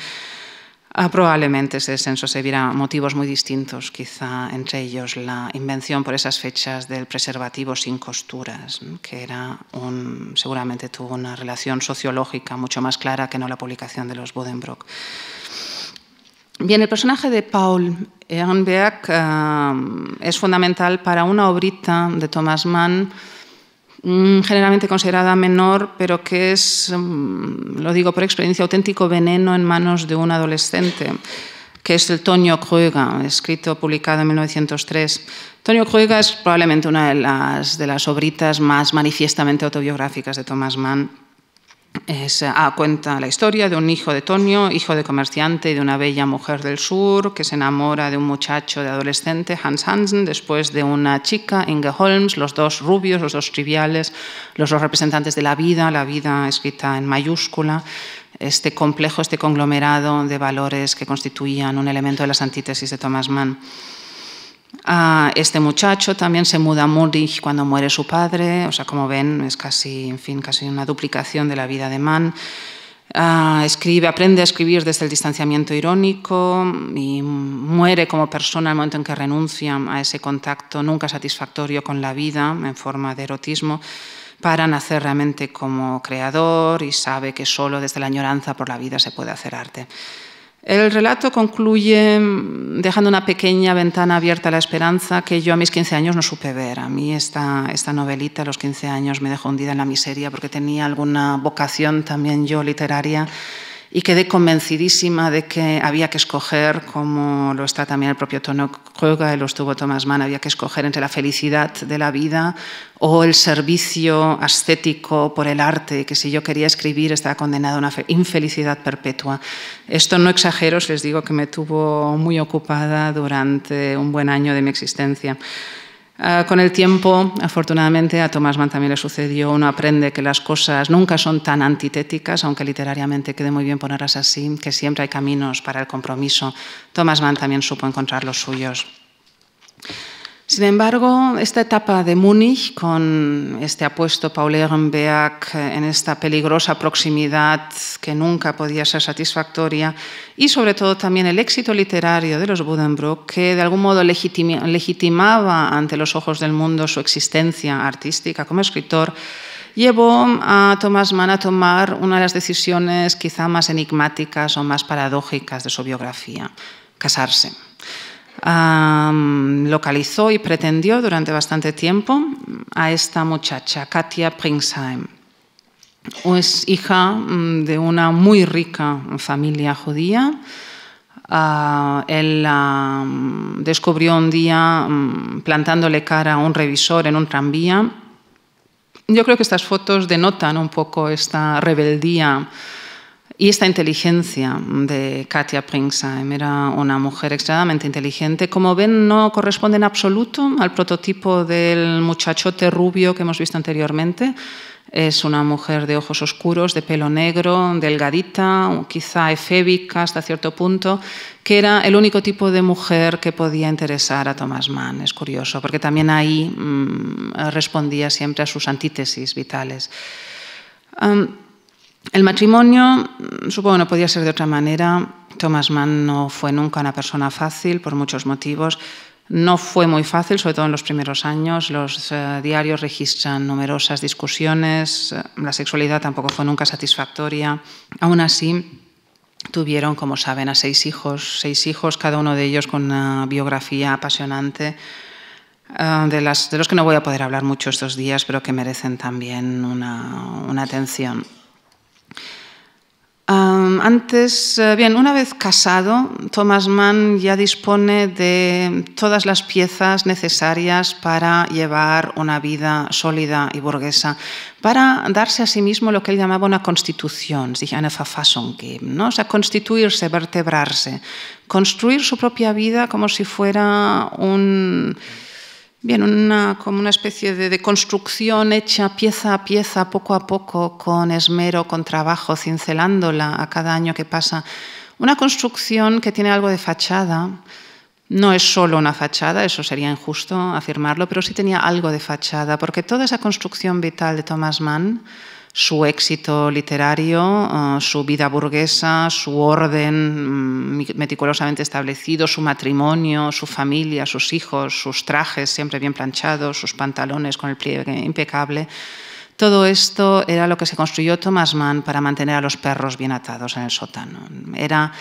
Ah, probablemente ese se viera motivos muy distintos, quizá entre ellos la invención por esas fechas del preservativo sin costuras, que era un, seguramente tuvo una relación sociológica mucho más clara que no la publicación de los Bodenbrock. Bien, el personaje de Paul Ehrenberg eh, es fundamental para una obrita de Thomas Mann Mm, generalmente considerada menor, pero que es, mm, lo digo por experiencia, auténtico veneno en manos de un adolescente, que es el Toño Kruega, escrito, publicado en 1903. Toño Kruega es probablemente una de las, de las obritas más manifiestamente autobiográficas de Thomas Mann. Es, ah, cuenta la historia de un hijo de Tonio, hijo de comerciante y de una bella mujer del sur, que se enamora de un muchacho de adolescente, Hans Hansen, después de una chica, Inge Holmes, los dos rubios, los dos triviales, los dos representantes de la vida, la vida escrita en mayúscula, este complejo, este conglomerado de valores que constituían un elemento de las antítesis de Thomas Mann este muchacho también se muda a Múnich cuando muere su padre, o sea, como ven, es casi, en fin, casi una duplicación de la vida de Mann. escribe, aprende a escribir desde el distanciamiento irónico y muere como persona al momento en que renuncia a ese contacto nunca satisfactorio con la vida en forma de erotismo para nacer realmente como creador y sabe que solo desde la añoranza por la vida se puede hacer arte. El relato concluye mm, dejando una pequeña ventana abierta a la esperanza que yo a mis 15 años no supe ver. A mí esta, novelita a los 15 años me dejó hundida en la miseria porque tenía alguna vocación también yo literaria y quedé convencidísima de que había que escoger, como lo está también el propio Tono Kruger y lo estuvo Thomas Mann, había que escoger entre la felicidad de la vida o el servicio ascético por el arte, que si yo quería escribir estaba condenado a una infelicidad perpetua. Esto no exagero, les digo que me tuvo muy ocupada durante un buen año de mi existencia. Ah, con el tiempo, afortunadamente, a Thomas Mann también le sucedió, uno aprende que las cosas nunca son tan antitéticas, aunque literariamente quede muy bien ponerlas así, que siempre hay caminos para el compromiso. Thomas Mann también supo encontrar los suyos. Sin embargo, esta etapa de Múnich, con este apuesto Paul Ehrenberg eh, en esta peligrosa proximidad que nunca podía ser satisfactoria, y sobre todo también el éxito literario de los Buddenbrook, que de algún modo legitimaba ante los ojos del mundo su existencia artística como escritor, llevó a Thomas Mann a tomar una de las decisiones quizá más enigmáticas o más paradójicas de su biografía, casarse localizó y pretendió durante bastante tiempo a esta muchacha, Katia Pringsheim. Es hija mm, de una muy rica familia judía. Ah, él la mm, descubrió un día, mm, plantándole cara a un revisor en un tranvía, yo creo que estas fotos denotan un poco esta rebeldía y esta inteligencia de Katia Pringsheim era una mujer extremadamente inteligente. Como ven, no corresponde en absoluto al prototipo del muchachote rubio que hemos visto anteriormente. Es una mujer de ojos oscuros, de pelo negro, delgadita, quizá efébica hasta cierto punto, que era el único tipo de mujer que podía interesar a Thomas Mann. Es curioso, porque también ahí mm, respondía siempre a sus antítesis vitales. El matrimonio, mm, supongo no podía ser de otra manera. Thomas Mann no fue nunca una persona fácil por muchos motivos. No fue muy fácil, sobre todo en los primeros años. Los eh, diarios registran numerosas discusiones. La sexualidad tampoco fue nunca satisfactoria. Aún así, tuvieron, como saben, a seis hijos. Seis hijos, cada uno de ellos con una biografía apasionante. Eh, de, las, de los que no voy a poder hablar mucho estos días, pero que merecen también una, una atención antes, eh, bien, una vez casado, Thomas Mann ya dispone de todas las piezas necesarias para llevar una vida sólida y burguesa, para darse a sí mismo lo que él llamaba una constitución, sich eine Verfassung ¿no? o sea, constituirse, vertebrarse, construir su propia vida como si fuera un Bien, como una especie de, de, construcción hecha pieza a pieza, poco a poco, con esmero, con trabajo, cincelándola a cada año que pasa. Una construcción que tiene algo de fachada. No es solo una fachada, eso sería injusto afirmarlo, pero sí tenía algo de fachada, porque toda esa construcción vital de Thomas Mann su éxito literario, eh, su vida burguesa, su orden mm, meticulosamente establecido, su matrimonio, su familia, sus hijos, sus trajes siempre bien planchados, sus pantalones con el pliegue impecable. Todo esto era lo que se construyó Thomas Mann para mantener a los perros bien atados en el sótano. Era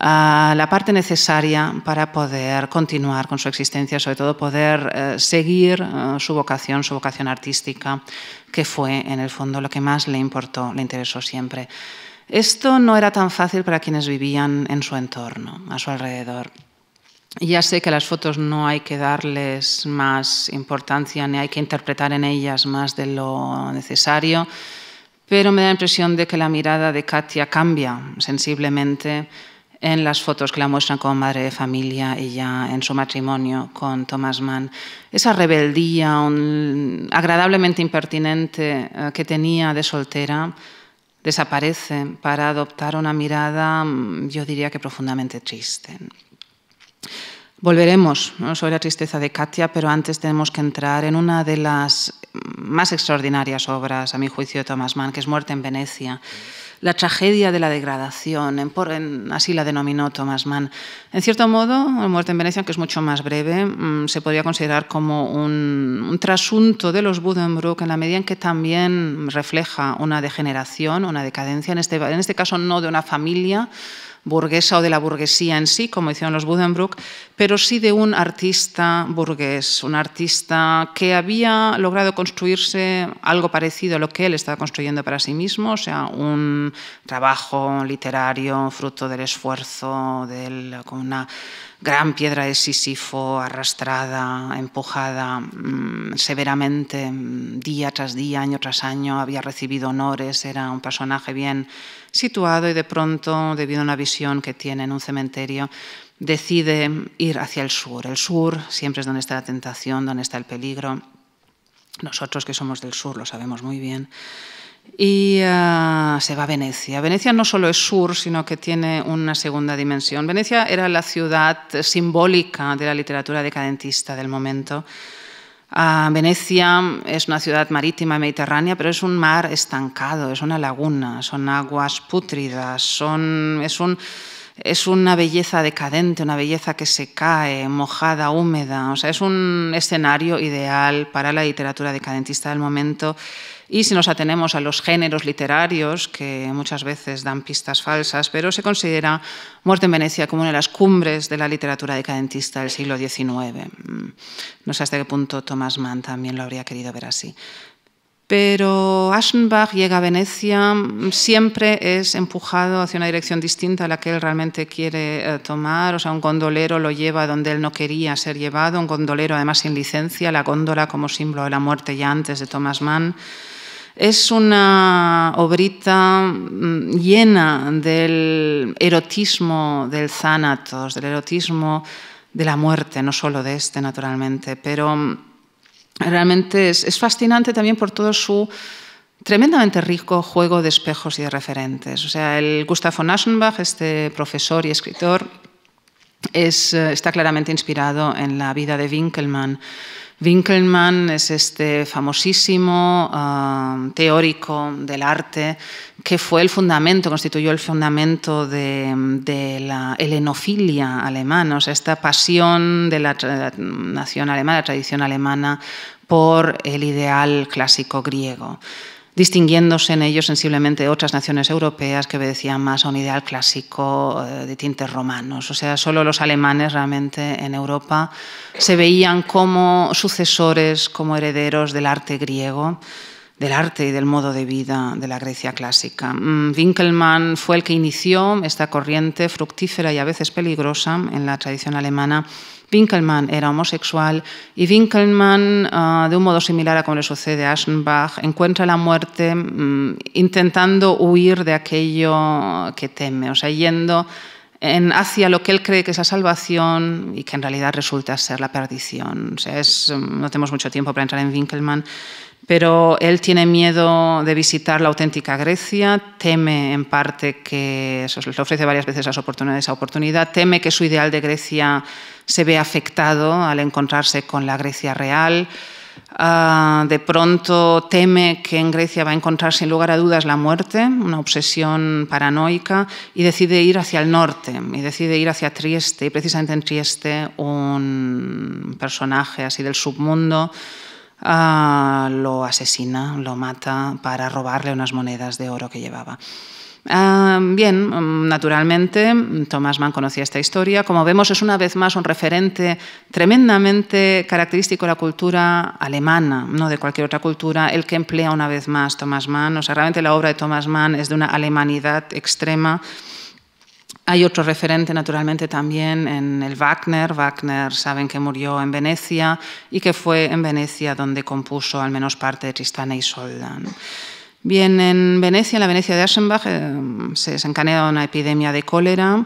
la parte necesaria para poder continuar con su existencia, sobre todo poder eh, seguir eh, su vocación, su vocación artística, que fue en el fondo lo que más le importó, le interesó siempre. Esto no era tan fácil para quienes vivían en su entorno, a su alrededor. Ya sé que a las fotos no hay que darles más importancia ni hay que interpretar en ellas más de lo necesario, pero me da la impresión de que la mirada de Katia cambia sensiblemente en las fotos que la muestran como madre de familia y ya en su matrimonio con Thomas Mann. Esa rebeldía un, agradablemente impertinente eh, que tenía de soltera desaparece para adoptar una mirada, mm, yo diría que profundamente triste. Volveremos sobre la tristeza de Katia, pero antes tenemos que entrar en una de las más extraordinarias obras, a mi juicio, de Thomas Mann, que es Muerte en Venecia la tragedia de la degradación, en, así la denominó Thomas Mann. En cierto modo, La muerte en Venecia, que es mucho más breve, mm, se podría considerar como un, trasunto de los Buddenbrook en la medida en que también refleja una degeneración, una decadencia, en este, este caso no de una familia, burguesa o de la burguesía en sí, como hicieron los Budenbrook, pero sí de un artista burgués, un artista que había logrado construirse algo parecido a lo que él estaba construyendo para sí mismo, o sea, un trabajo literario fruto del esfuerzo, del, con una gran piedra de Sísifo arrastrada, empujada mm, severamente mm, día tras día, año tras año, había recibido honores, era un personaje bien situado y de pronto, debido a una visión que tiene en un cementerio, decide ir hacia el sur. El sur siempre es donde está la tentación, donde está el peligro. Nosotros que somos del sur lo sabemos muy bien y ah, se va a Venecia. Venecia no solo es sur, sino que tiene una segunda dimensión. Venecia era la ciudad simbólica de la literatura decadentista del momento. Ah, Venecia es una ciudad marítima mediterránea, pero es un mar estancado, es una laguna, son aguas pútridas, son, es, un, es una belleza decadente, una belleza que se cae, mojada, húmeda. O sea, es un escenario ideal para la literatura decadentista del momento y si nos atenemos a los géneros literarios, que muchas veces dan pistas falsas, pero se considera Muerte en Venecia como una de las cumbres de la literatura decadentista del siglo XIX. Mm, no sé hasta qué punto Thomas Mann también lo habría querido ver así. Pero Aschenbach llega a Venecia, mm, siempre es empujado hacia una dirección distinta a la que él realmente quiere eh, tomar. O sea, un gondolero lo lleva donde él no quería ser llevado, un gondolero además sin licencia, la góndola como símbolo de la muerte ya antes de Thomas Mann. Es una obrita mm, llena del erotismo del Zánatos, del erotismo de la muerte, no solo de este, naturalmente, pero mm, realmente es, fascinante también por todo su tremendamente rico juego de espejos y de referentes. O sea, el Gustav von este profesor y escritor, eh, está claramente inspirado en la vida de Winkelmann. Winkelmann es este famosísimo ah, teórico del arte que fue el fundamento, constituyó el fundamento de, la helenofilia alemana, o sea, esta pasión de la nación alemana, la tradición alemana por el ideal clásico griego distinguiéndose en ellos sensiblemente de otras naciones europeas que obedecían más a un ideal clásico eh, de tintes romanos. O sea, solo los alemanes realmente en Europa se veían como sucesores, como herederos del arte griego del arte y del modo de vida de la Grecia clásica. Mm, Winkelmann fue el que inició esta corriente fructífera y a veces peligrosa en la tradición alemana. Winkelmann era homosexual y Winkelmann, ah, de un modo similar a como le sucede a Aschenbach, encuentra la muerte mm, intentando huir de aquello que teme, o sea, yendo en hacia lo que él cree que es la salvación y que en realidad resulta ser la perdición. Mm, no tenemos mucho tiempo para entrar en Winkelmann, pero él tiene miedo de visitar la auténtica Grecia, teme en parte que, eso le ofrece varias veces las esa oportunidad, teme que su ideal de Grecia se ve afectado al encontrarse con la Grecia real. Ah, de pronto teme que en Grecia va a encontrar sin lugar a dudas la muerte, una obsesión paranoica, y decide ir hacia el norte, y decide ir hacia Trieste, y precisamente en Trieste un personaje así del submundo Ah, lo asesina, lo mata para robarle unas monedas de oro que llevaba. Ah, bien, naturalmente, Thomas Mann conocía esta historia. Como vemos, es una vez más un referente tremendamente característico de la cultura alemana, no de cualquier otra cultura, el que emplea una vez más Thomas Mann. O sea, realmente la obra de Thomas Mann es de una alemanidad extrema hay otro referente, naturalmente, también en el Wagner. Wagner saben que murió en Venecia y que fue en Venecia donde compuso al menos parte de Tristana y e Bien, en Venecia, en la Venecia de Aschenbach, eh, se desencadenó una epidemia de cólera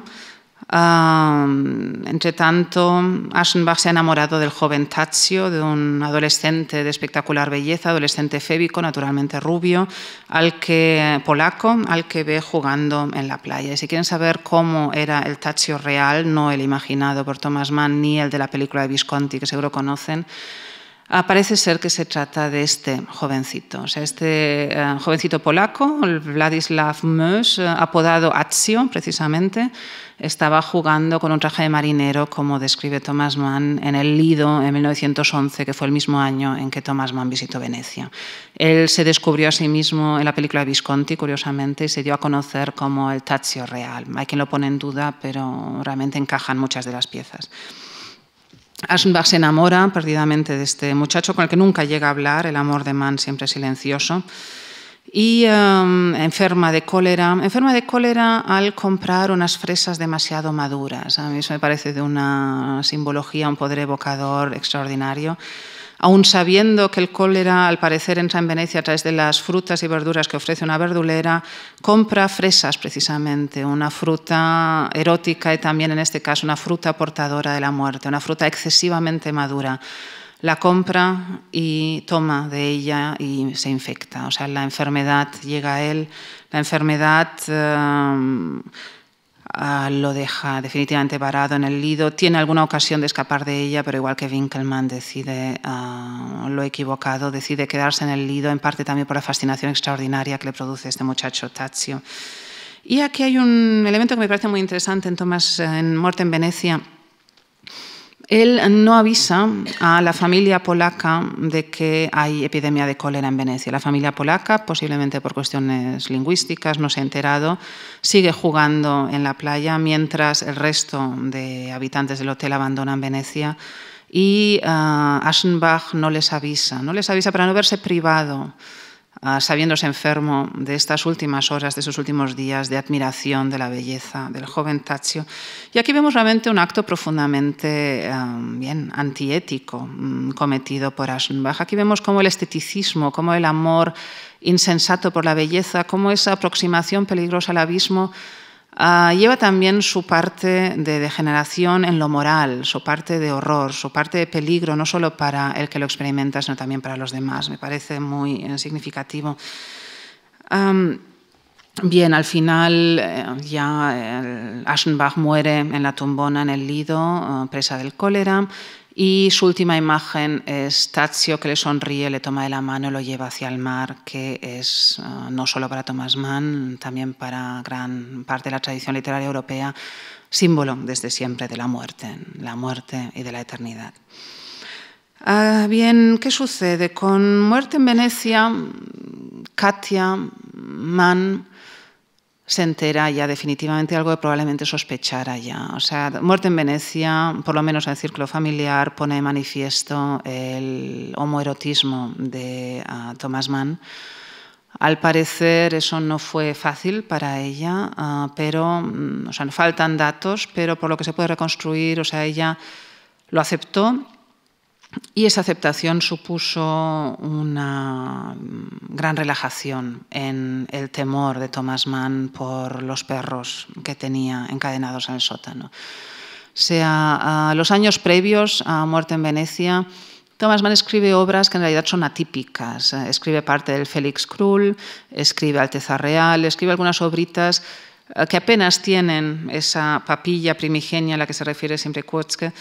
entre tanto, Aschenbach se ha enamorado del joven Tazio, de un adolescente de espectacular belleza, adolescente fébico, naturalmente rubio, al que, polaco, al que ve jugando en la playa. Y si quieren saber cómo era el Tazio real, no el imaginado por Thomas Mann ni el de la película de Visconti, que seguro conocen, parece ser que se trata de este jovencito, o sea, este eh, jovencito polaco, Vladislav Meus, eh, apodado Azio precisamente, estaba jugando con un traje de marinero, como describe Thomas Mann en el Lido en 1911, que fue el mismo año en que Thomas Mann visitó Venecia. Él se descubrió a sí mismo en la película Visconti, curiosamente, y se dio a conocer como el Tazio Real. Hay quien lo pone en duda, pero realmente encajan muchas de las piezas. Aschenbach se enamora perdidamente de este muchacho con el que nunca llega a hablar, el amor de Mann siempre silencioso y um, enferma de cólera. Enferma de cólera al comprar unas fresas demasiado maduras. A mí eso me parece de una simbología, un poder evocador extraordinario. Aún sabiendo que el cólera, al parecer, entra en Venecia a través de las frutas y verduras que ofrece una verdulera, compra fresas precisamente, una fruta erótica y también, en este caso, una fruta portadora de la muerte, una fruta excesivamente madura la compra y toma de ella y se infecta. O sea, la enfermedad llega a él, la enfermedad eh, ah, lo deja definitivamente varado en el lido. Tiene alguna ocasión de escapar de ella, pero igual que Winkelmann decide ah, lo equivocado, decide quedarse en el lido, en parte también por la fascinación extraordinaria que le produce este muchacho Tazio. Y aquí hay un elemento que me parece muy interesante en Tomás en Muerte en Venecia él no avisa a la familia polaca de que hay epidemia de cólera en Venecia. La familia polaca, posiblemente por cuestiones lingüísticas, no se ha enterado, sigue jugando en la playa mientras el resto de habitantes del hotel abandonan Venecia y ah, Aschenbach no les avisa, no les avisa para no verse privado Ah, sabiéndose enfermo de estas últimas horas, de esos últimos días de admiración de la belleza del joven tacio Y aquí vemos realmente un acto profundamente ah, bien antiético mm, cometido por Aschenbach. Aquí vemos cómo el esteticismo, cómo el amor insensato por la belleza, cómo esa aproximación peligrosa al abismo Ah, lleva también su parte de degeneración en lo moral, su parte de horror, su parte de peligro, no solo para el que lo experimenta, sino también para los demás. Me parece muy eh, significativo. Bien, al final eh, ya eh, Aschenbach muere en la tumbona en el Lido, ah, presa del cólera. Y su última imagen es Tazio que le sonríe, le toma de la mano y lo lleva hacia el mar, que es eh, no solo para Thomas Mann, también para gran parte de la tradición literaria europea, símbolo desde siempre de la muerte, la muerte y de la eternidad. Ah, bien, ¿qué sucede? Con Muerte en Venecia, Katia, Mann se entera ya definitivamente algo que probablemente sospechara ya. O sea, Muerte en Venecia, por lo menos en el círculo familiar, pone de manifiesto el homoerotismo de ah, Thomas Mann. Al parecer eso no fue fácil para ella, ah, pero, mm, o sea, faltan datos, pero por lo que se puede reconstruir, o sea, ella lo aceptó y esa aceptación supuso una gran relajación en el temor de Thomas Mann por los perros que tenía encadenados en el sótano. sea, a los años previos a Muerte en Venecia, Thomas Mann escribe obras que en realidad son atípicas. Escribe parte del Félix Krull, escribe Alteza Real, escribe algunas obritas que apenas tienen esa papilla primigenia a la que se refiere siempre Kurzke,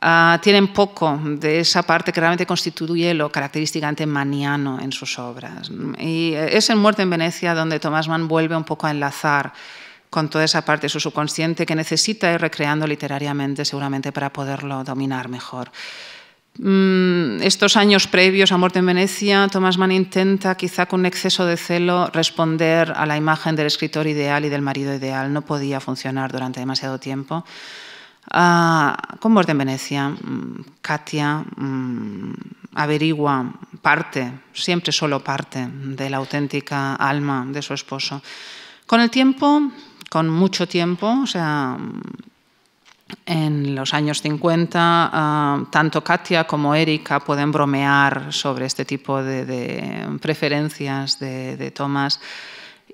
Ah, tienen poco de esa parte que realmente constituye lo característicamente maniano en sus obras. Y eh, es en Muerte en Venecia donde Tomás Mann vuelve un poco a enlazar con toda esa parte de su subconsciente que necesita ir recreando literariamente seguramente para poderlo dominar mejor. Mm, estos años previos a Muerte en Venecia, Tomás Mann intenta, quizá con exceso de celo, responder a la imagen del escritor ideal y del marido ideal. No podía funcionar durante demasiado tiempo. Ah, con en Venecia, mm, Katia mm, averigua parte, siempre solo parte, de la auténtica alma de su esposo. Con el tiempo, con mucho tiempo, o sea, en los años 50, ah, tanto Katia como Erika pueden bromear sobre este tipo de, preferencias de, Tomás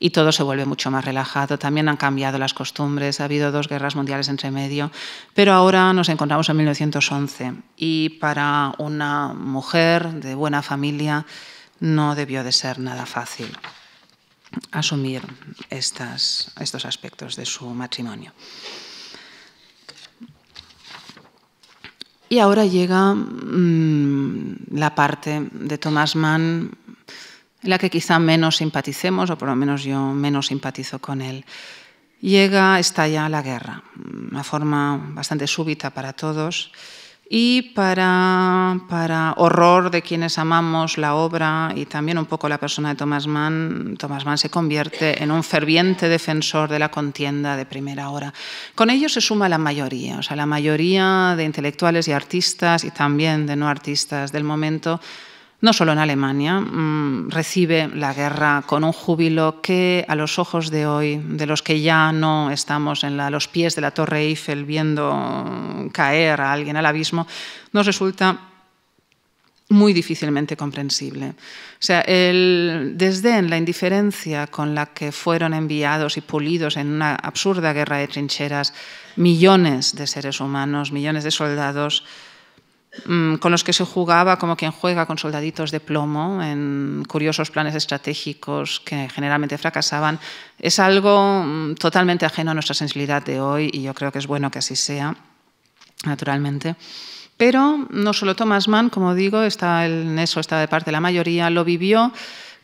y todo se vuelve mucho más relajado. También han cambiado las costumbres, ha habido dos guerras mundiales entre medio, pero ahora nos encontramos en 1911 y para una mujer de buena familia no debió de ser nada fácil asumir estos aspectos de su matrimonio. Y ahora llega mm, la parte de Thomas Mann en la que quizá menos simpaticemos, o por lo menos yo menos simpatizo con él. Llega, estalla la guerra, una forma bastante súbita para todos y para, para, horror de quienes amamos la obra y también un poco la persona de Thomas Mann, Thomas Mann se convierte en un ferviente defensor de la contienda de primera hora. Con ello se suma la mayoría, o sea, la mayoría de intelectuales y artistas y también de no artistas del momento no solo en Alemania, mm, recibe la guerra con un júbilo que a los ojos de hoy, de los que ya no estamos en a los pies de la Torre Eiffel viendo caer a alguien al abismo, nos resulta muy difícilmente comprensible. O sea, el desdén, la indiferencia con la que fueron enviados y pulidos en una absurda guerra de trincheras millones de seres humanos, millones de soldados, Mm, con los que se jugaba como quien juega con soldaditos de plomo en curiosos planes estratégicos que generalmente fracasaban, es algo mm, totalmente ajeno a nuestra sensibilidad de hoy y yo creo que es bueno que así sea, naturalmente. Pero no solo Thomas Mann, como digo, está en eso, está de parte de la mayoría, lo vivió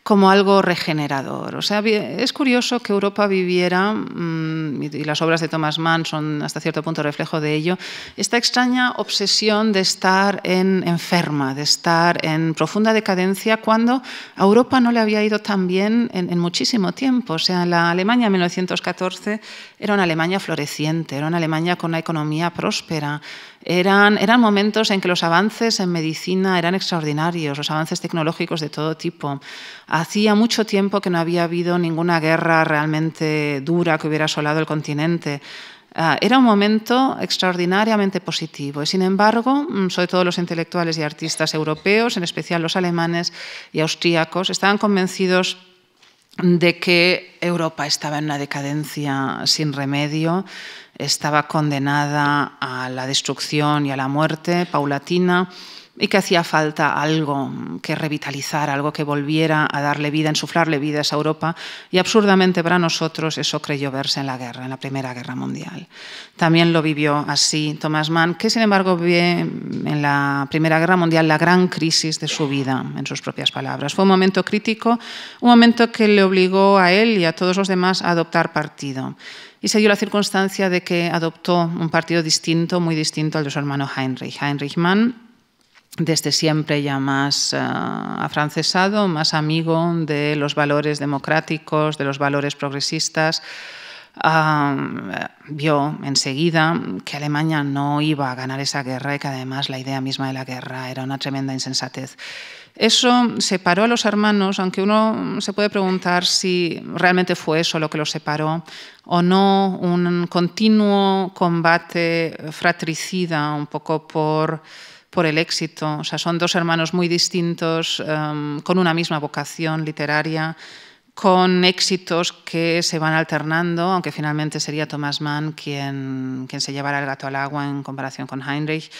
como algo regenerador. O sea, es curioso que Europa viviera, mm, y las obras de Thomas Mann son hasta cierto punto reflejo de ello, esta extraña obsesión de estar enferma, de estar en profunda decadencia, cuando a Europa no le había ido tan bien en, muchísimo tiempo. O sea, la Alemania en 1914 era una Alemania floreciente, era una Alemania con una economía próspera. Eran, eran momentos en que los avances en medicina eran extraordinarios, los avances tecnológicos de todo tipo. Hacía mucho tiempo que no había habido ninguna guerra realmente dura que hubiera asolado el continente. Ah, era un momento extraordinariamente positivo y, sin embargo, mm, sobre todo los intelectuales y artistas europeos, en especial los alemanes y austríacos, estaban convencidos de que Europa estaba en una decadencia sin remedio, estaba condenada a la destrucción y a la muerte paulatina y que hacía falta algo que revitalizar, algo que volviera a darle vida, insuflarle vida a esa Europa, y absurdamente para nosotros eso creyó verse en la guerra, en la Primera Guerra Mundial. También lo vivió así Thomas Mann, que sin embargo vio en la Primera Guerra Mundial la gran crisis de su vida, en sus propias palabras. Fue un momento crítico, un momento que le obligó a él y a todos los demás a adoptar partido. Y se dio la circunstancia de que adoptó un partido distinto, muy distinto al de su hermano Heinrich. Heinrich Mann desde siempre ya más eh, afrancesado, más amigo de los valores democráticos, de los valores progresistas, vio enseguida que Alemania no iba a ganar esa guerra y que además la idea misma de la guerra era una tremenda insensatez. Eso separó a los hermanos, aunque uno se puede preguntar si realmente fue eso lo que los separó o no, un continuo combate fratricida un poco por por el éxito. O sea, son dos hermanos muy distintos, em, con una misma vocación literaria, con éxitos que se van alternando, aunque finalmente sería Thomas Mann quien, quien se llevara el gato al agua en comparación con Heinrich.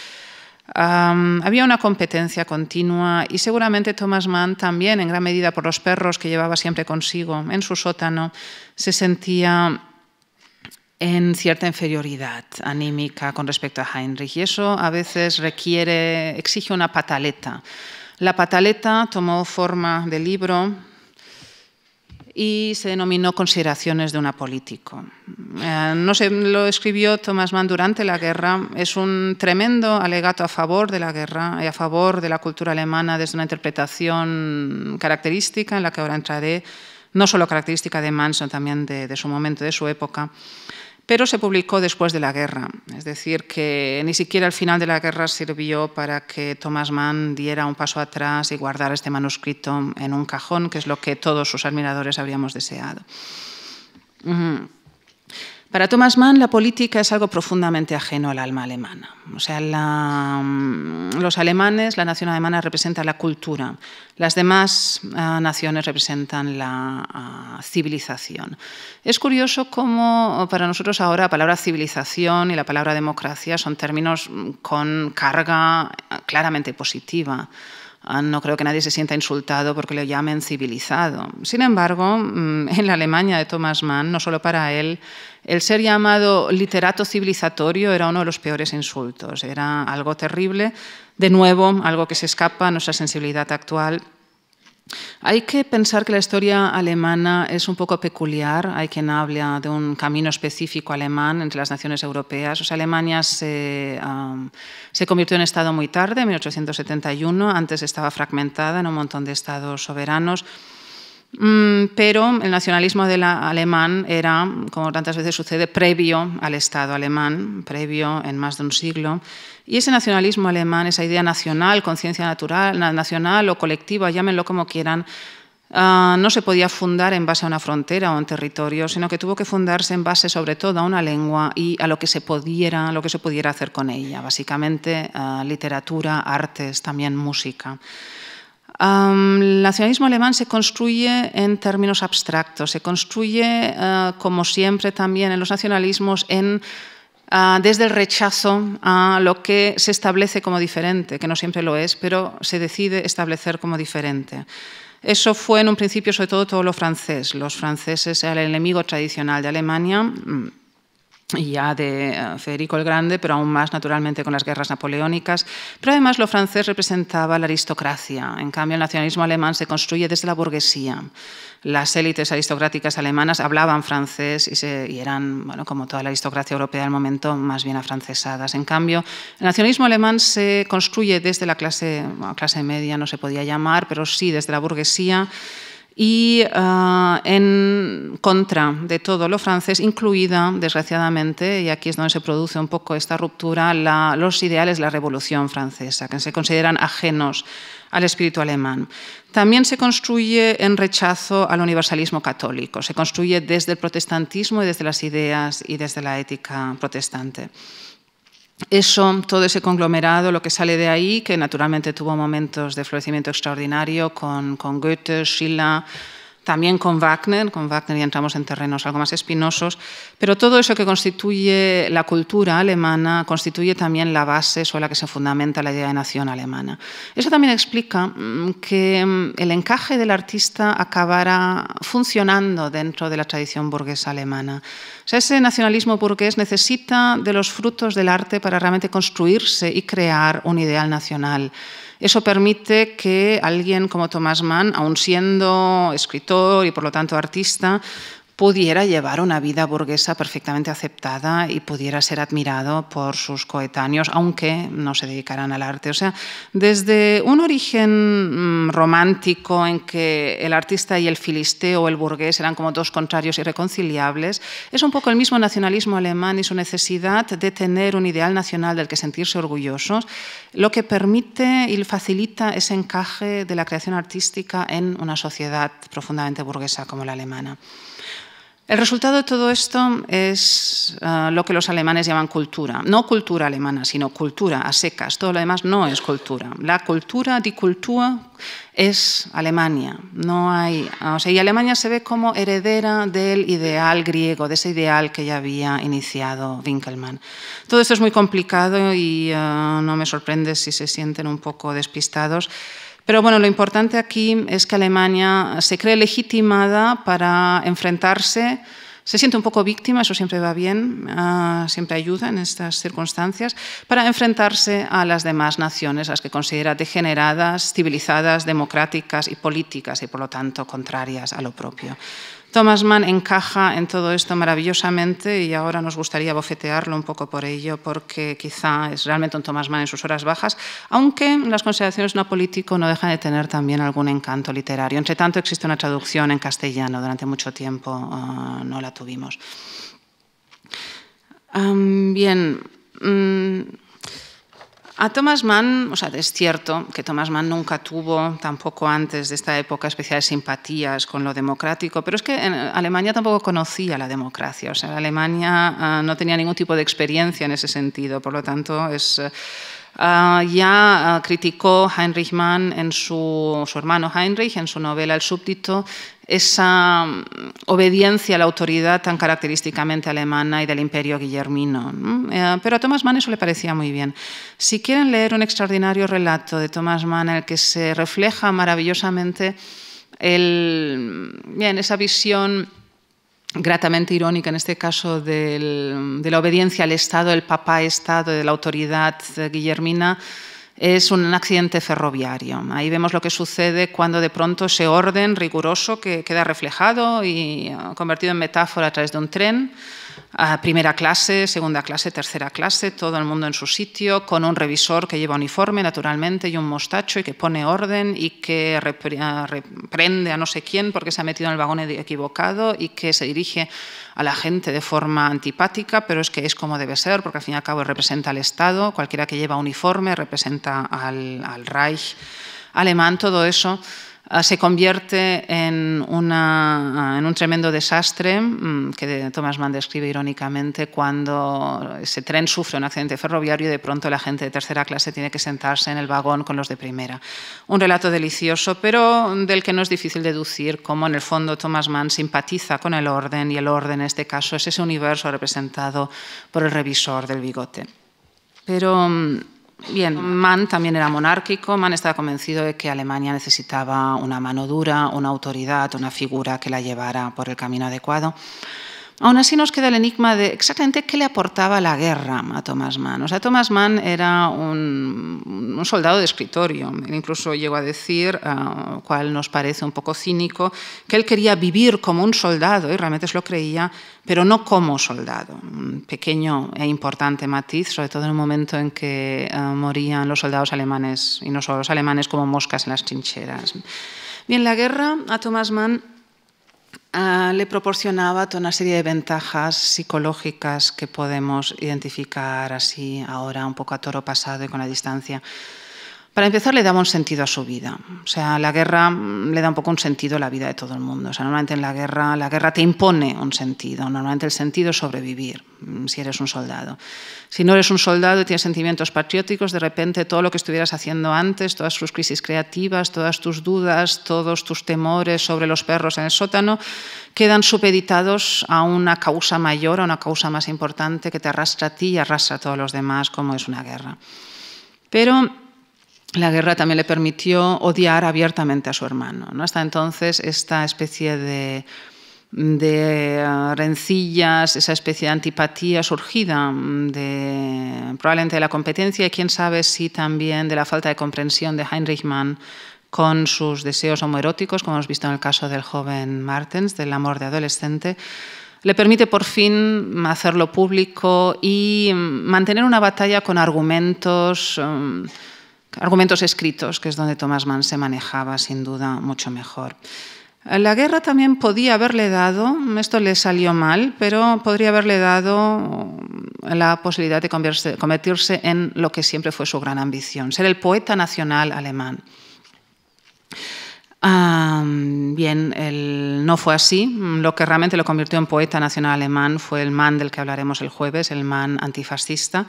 había una competencia continua y seguramente Thomas Mann también, en gran medida por los perros que llevaba siempre consigo en su sótano, se sentía en cierta inferioridad anímica con respecto a Heinrich y eso a veces requiere, exige una pataleta. La pataleta tomó forma de libro y se denominó Consideraciones de un político. Eh, no sé, lo escribió Thomas Mann durante la guerra. Es un tremendo alegato a favor de la guerra y a favor de la cultura alemana desde una interpretación característica en la que ahora entraré, no solo característica de Mann, sino también de, de su momento, de su época pero se publicó después de la guerra. Es decir, que ni siquiera el final de la guerra sirvió para que Thomas Mann diera un paso atrás y guardara este manuscrito en un cajón, que es lo que todos sus admiradores habríamos deseado. Para Thomas Mann, la política es algo profundamente ajeno al alma alemana. O sea, mm, los alemanes, la nación alemana representa la cultura, las demás ah, naciones representan la ah, civilización. Es curioso cómo oh, para nosotros ahora la palabra civilización y la palabra democracia son términos mm, con carga ah, claramente positiva. Ah, no creo que nadie se sienta insultado porque le llamen civilizado. Sin embargo, mm, en la Alemania de Thomas Mann, no solo para él, el ser llamado literato civilizatorio era uno de los peores insultos. Era algo terrible, de nuevo, algo que se escapa a nuestra sensibilidad actual hay que pensar que la historia alemana es un poco peculiar. Hay quien habla de un camino específico alemán entre las naciones europeas. O sea, Alemania se, se, convirtió en Estado muy tarde, en 1871. Antes estaba fragmentada en un montón de estados soberanos. Mm, pero el nacionalismo alemán era, como tantas veces sucede, previo al Estado alemán, previo en más de un siglo. Y ese nacionalismo alemán, esa idea nacional, conciencia natural, nacional o colectiva, llámenlo como quieran, ah, no se podía fundar en base a una frontera o un territorio, sino que tuvo que fundarse en base sobre todo a una lengua y a lo que se pudiera, lo que se pudiera hacer con ella, básicamente ah, literatura, artes, también música el nacionalismo alemán se construye en términos abstractos, se construye, eh, como siempre también en los nacionalismos, ah, desde el rechazo a lo que se establece como diferente, que no siempre lo es, pero se decide establecer como diferente. Eso fue en un principio sobre todo todo lo francés. Los franceses eran el enemigo tradicional de Alemania mm, ya de Federico eh, el Grande, pero aún más naturalmente con las guerras napoleónicas. Pero además lo francés representaba la aristocracia, en cambio el nacionalismo alemán se construye desde la burguesía. Las élites aristocráticas alemanas hablaban francés y, se, eran, bueno, como toda la aristocracia europea del momento, más bien afrancesadas. En cambio, el nacionalismo alemán se construye desde la clase, clase media, no se podía llamar, pero sí desde la burguesía y ah, en contra de todo lo francés, incluida, desgraciadamente, y aquí es donde se produce un poco esta ruptura, los ideales de la Revolución Francesa, que se consideran ajenos al espíritu alemán. También se construye en rechazo al universalismo católico, se construye desde el protestantismo y desde las ideas y desde la ética protestante eso, todo ese conglomerado, lo que sale de ahí, que naturalmente tuvo momentos de florecimiento extraordinario con, con Goethe, Schiller, también con Wagner, con Wagner ya entramos en terrenos algo más espinosos, pero todo eso que constituye la cultura alemana constituye también la base sobre la que se fundamenta la idea de nación alemana. Eso también explica mm, que mm, el encaje del artista acabara funcionando dentro de la tradición burguesa alemana. O sea, ese nacionalismo burgués necesita de los frutos del arte para realmente construirse y crear un ideal nacional. Eso permite que alguien como Thomas Mann, aun siendo escritor y por lo tanto artista, pudiera llevar una vida burguesa perfectamente aceptada y pudiera ser admirado por sus coetáneos, aunque no se dedicaran al arte. O sea, desde un origen mm, romántico en que el artista y el filisteo o el burgués eran como dos contrarios irreconciliables, es un poco el mismo nacionalismo alemán y su necesidad de tener un ideal nacional del que sentirse orgullosos, lo que permite y facilita ese encaje de la creación artística en una sociedad profundamente burguesa como la alemana. El resultado de todo esto es ah, lo que los alemanes llaman cultura. No cultura alemana, sino cultura a secas. Todo lo demás no es cultura. La cultura, die Kultur, es Alemania. No hay, ah, o sea, y Alemania se ve como heredera del ideal griego, de ese ideal que ya había iniciado Winckelmann. Todo esto es muy complicado y ah, no me sorprende si se sienten un poco despistados. Pero bueno, lo importante aquí es que Alemania se cree legitimada para enfrentarse se siente un poco víctima, eso siempre va bien, ah, siempre ayuda en estas circunstancias, para enfrentarse a las demás naciones, las que considera degeneradas, civilizadas, democráticas y políticas y por lo tanto contrarias a lo propio. Thomas Mann encaja en todo esto maravillosamente y ahora nos gustaría bofetearlo un poco por ello, porque quizá es realmente un Thomas Mann en sus horas bajas, aunque las consideraciones no político no dejan de tener también algún encanto literario. Entre tanto, existe una traducción en castellano, durante mucho tiempo ah, no la tuvimos. bien. Mm, a Thomas Mann, o sea, es cierto que Thomas Mann nunca tuvo, tampoco antes de esta época, especiales simpatías con lo democrático, pero es que en Alemania tampoco conocía la democracia, o sea, Alemania ah, no tenía ningún tipo de experiencia en ese sentido, por lo tanto es eh, Ah, ya ah, criticó Heinrich Mann, en su, hermano Heinrich, en su novela El súbdito, esa mm, obediencia a la autoridad tan característicamente alemana y del imperio guillermino. Eh, pero a Thomas Mann eso le parecía muy bien. Si quieren leer un extraordinario relato de Thomas Mann en el que se refleja maravillosamente el, mm, bien, esa visión gratamente irónica en este caso de la obediencia al Estado, el papá Estado de la autoridad guillermina, es un accidente ferroviario. Ahí vemos lo que sucede cuando de pronto ese orden riguroso que queda reflejado y convertido en metáfora a través de un tren primera clase, segunda clase, tercera clase, todo el mundo en su sitio, con un revisor que lleva uniforme, naturalmente, y un mostacho, y que pone orden, y que reprende a no sé quién porque se ha metido en el vagón equivocado, y que se dirige a la gente de forma antipática, pero es que es como debe ser, porque al fin y al cabo representa al Estado, cualquiera que lleva uniforme representa al, Reich alemán, todo eso Ah, se convierte ah, en, un tremendo desastre mm, que Thomas Mann describe irónicamente cuando ese tren sufre un accidente ferroviario y de pronto la gente de tercera clase tiene que sentarse en el vagón con los de primera. Un relato delicioso, pero del que no es difícil deducir cómo en el fondo Thomas Mann simpatiza con el orden y el orden en este caso es ese universo representado por el revisor del bigote. Pero mm, Bien, Mann también era monárquico, Mann estaba convencido de que Alemania necesitaba una mano dura, una autoridad, una figura que la llevara por el camino adecuado. Aún así nos queda el enigma de exactamente qué le aportaba la guerra a Thomas Mann. O sea, Thomas Mann era un, soldado de escritorio. incluso llegó a decir, ah, cual nos parece un poco cínico, que él quería vivir como un soldado, y realmente se lo creía, pero no como soldado. Un pequeño e importante matiz, sobre todo en un momento en que ah, morían los soldados alemanes, y no solo los alemanes, como moscas en las trincheras. Bien, la guerra a Thomas Mann Ah, le proporcionaba toda una serie de ventajas psicológicas que podemos identificar así ahora, un poco a toro pasado y con la distancia. Para empezar, le daba un sentido a su vida. O sea, la guerra mm, le da un poco un sentido a la vida de todo el mundo. O sea, normalmente en la guerra, la guerra te impone un sentido. Normalmente el sentido es sobrevivir, mm, si eres un soldado. Si no eres un soldado y tienes sentimientos patrióticos, de repente todo lo que estuvieras haciendo antes, todas tus crisis creativas, todas tus dudas, todos tus temores sobre los perros en el sótano, quedan supeditados a una causa mayor, a una causa más importante que te arrastra a ti y arrastra a todos los demás, como es una guerra. Pero la guerra también le permitió odiar abiertamente a su hermano. ¿no? Hasta entonces esta especie de, eh, rencillas, esa especie de antipatía surgida mm, probablemente de la competencia y quién sabe si también de la falta de comprensión de Heinrich Mann con sus deseos homoeróticos, como hemos visto en el caso del joven Martens, del amor de adolescente, le permite por fin hacerlo público y mm, mantener una batalla con argumentos... Mm, argumentos escritos, que es donde Thomas Mann se manejaba sin duda mucho mejor. La guerra también podía haberle dado, esto le salió mal, pero podría haberle dado la posibilidad de convertirse en lo que siempre fue su gran ambición, ser el poeta nacional alemán bien, no fue así. Lo que realmente lo convirtió en poeta nacional alemán fue el man del que hablaremos el jueves, el man antifascista.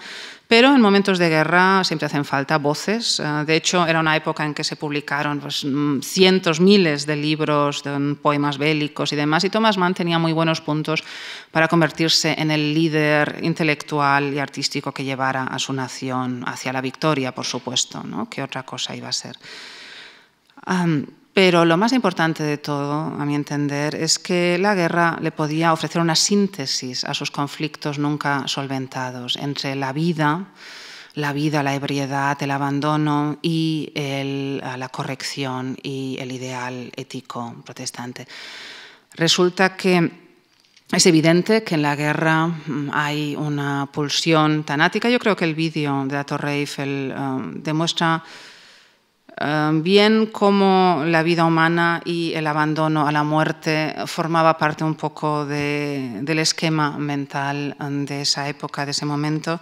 Pero en momentos de guerra siempre hacen falta voces. Ah, de hecho, era una época en que se publicaron pues, mm, cientos, miles de libros, de mm, poemas bélicos y demás. Y Thomas Mann tenía muy buenos puntos para convertirse en el líder intelectual y artístico que llevara a su nación hacia la victoria, por supuesto. ¿no? ¿Qué otra cosa iba a ser? Pero lo más importante de todo, a mi entender, es que la guerra le podía ofrecer una síntesis a sus conflictos nunca solventados entre la vida, la vida, la ebriedad, el abandono y la corrección y el ideal ético protestante. Resulta que es evidente que en la guerra mm, hay una pulsión tanática. Yo creo que el vídeo de la Torre um, demuestra bien como la vida humana y el abandono a la muerte formaba parte un poco del esquema mental de esa época, de ese momento.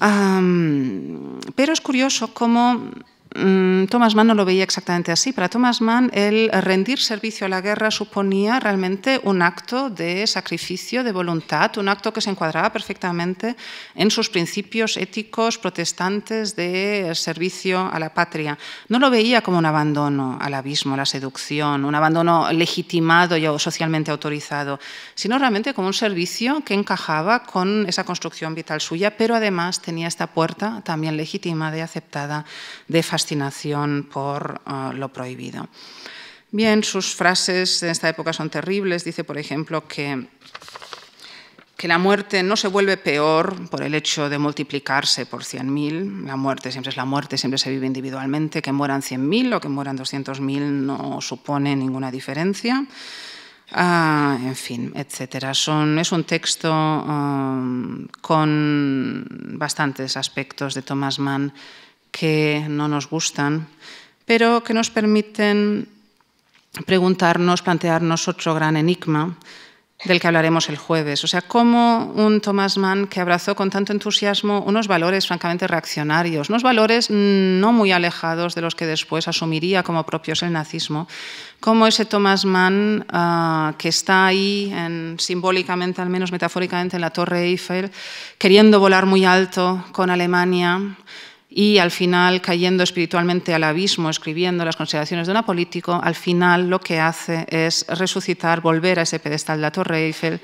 pero es curioso cómo Mm, Thomas Mann no lo veía exactamente así. Para Thomas Mann, el rendir servicio a la guerra suponía realmente un acto de sacrificio, de voluntad, un acto que se encuadraba perfectamente en sus principios éticos protestantes de servicio a la patria. No lo veía como un abandono al abismo, la seducción, un abandono legitimado y socialmente autorizado, sino realmente como un servicio que encajaba con esa construcción vital suya, pero además tenía esta puerta también legítima de aceptada de fascinación por eh, lo prohibido. Bien, sus frases en esta época son terribles. Dice, por ejemplo, que que la muerte no se vuelve peor por el hecho de multiplicarse por 100.000, la muerte siempre es la muerte, siempre se vive individualmente, que mueran 100.000 o que mueran 200.000 no supone ninguna diferencia, ah, en fin, etcétera. Son, es un texto um, con bastantes aspectos de Thomas Mann que no nos gustan, pero que nos permiten preguntarnos, plantearnos otro gran enigma del que hablaremos el jueves. O sea, cómo un Thomas Mann que abrazó con tanto entusiasmo unos valores francamente reaccionarios, unos valores no muy alejados de los que después asumiría como propios el nazismo, cómo ese Thomas Mann ah, que está ahí simbólicamente, al menos metafóricamente, en la Torre Eiffel, queriendo volar muy alto con Alemania, y al final cayendo espiritualmente al abismo, escribiendo las consideraciones de un político, al final lo que hace es resucitar, volver a ese pedestal de la Torre Eiffel,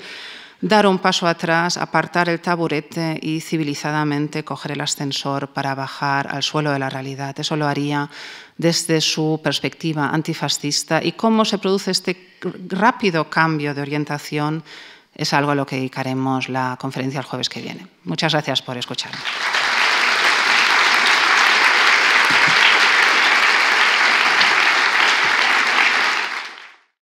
dar un paso atrás, apartar el taburete y civilizadamente coger el ascensor para bajar al suelo de la realidad. Eso lo haría desde su perspectiva antifascista y cómo se produce este rápido cambio de orientación es algo a lo que dedicaremos la conferencia el jueves que viene. Muchas gracias por escucharme.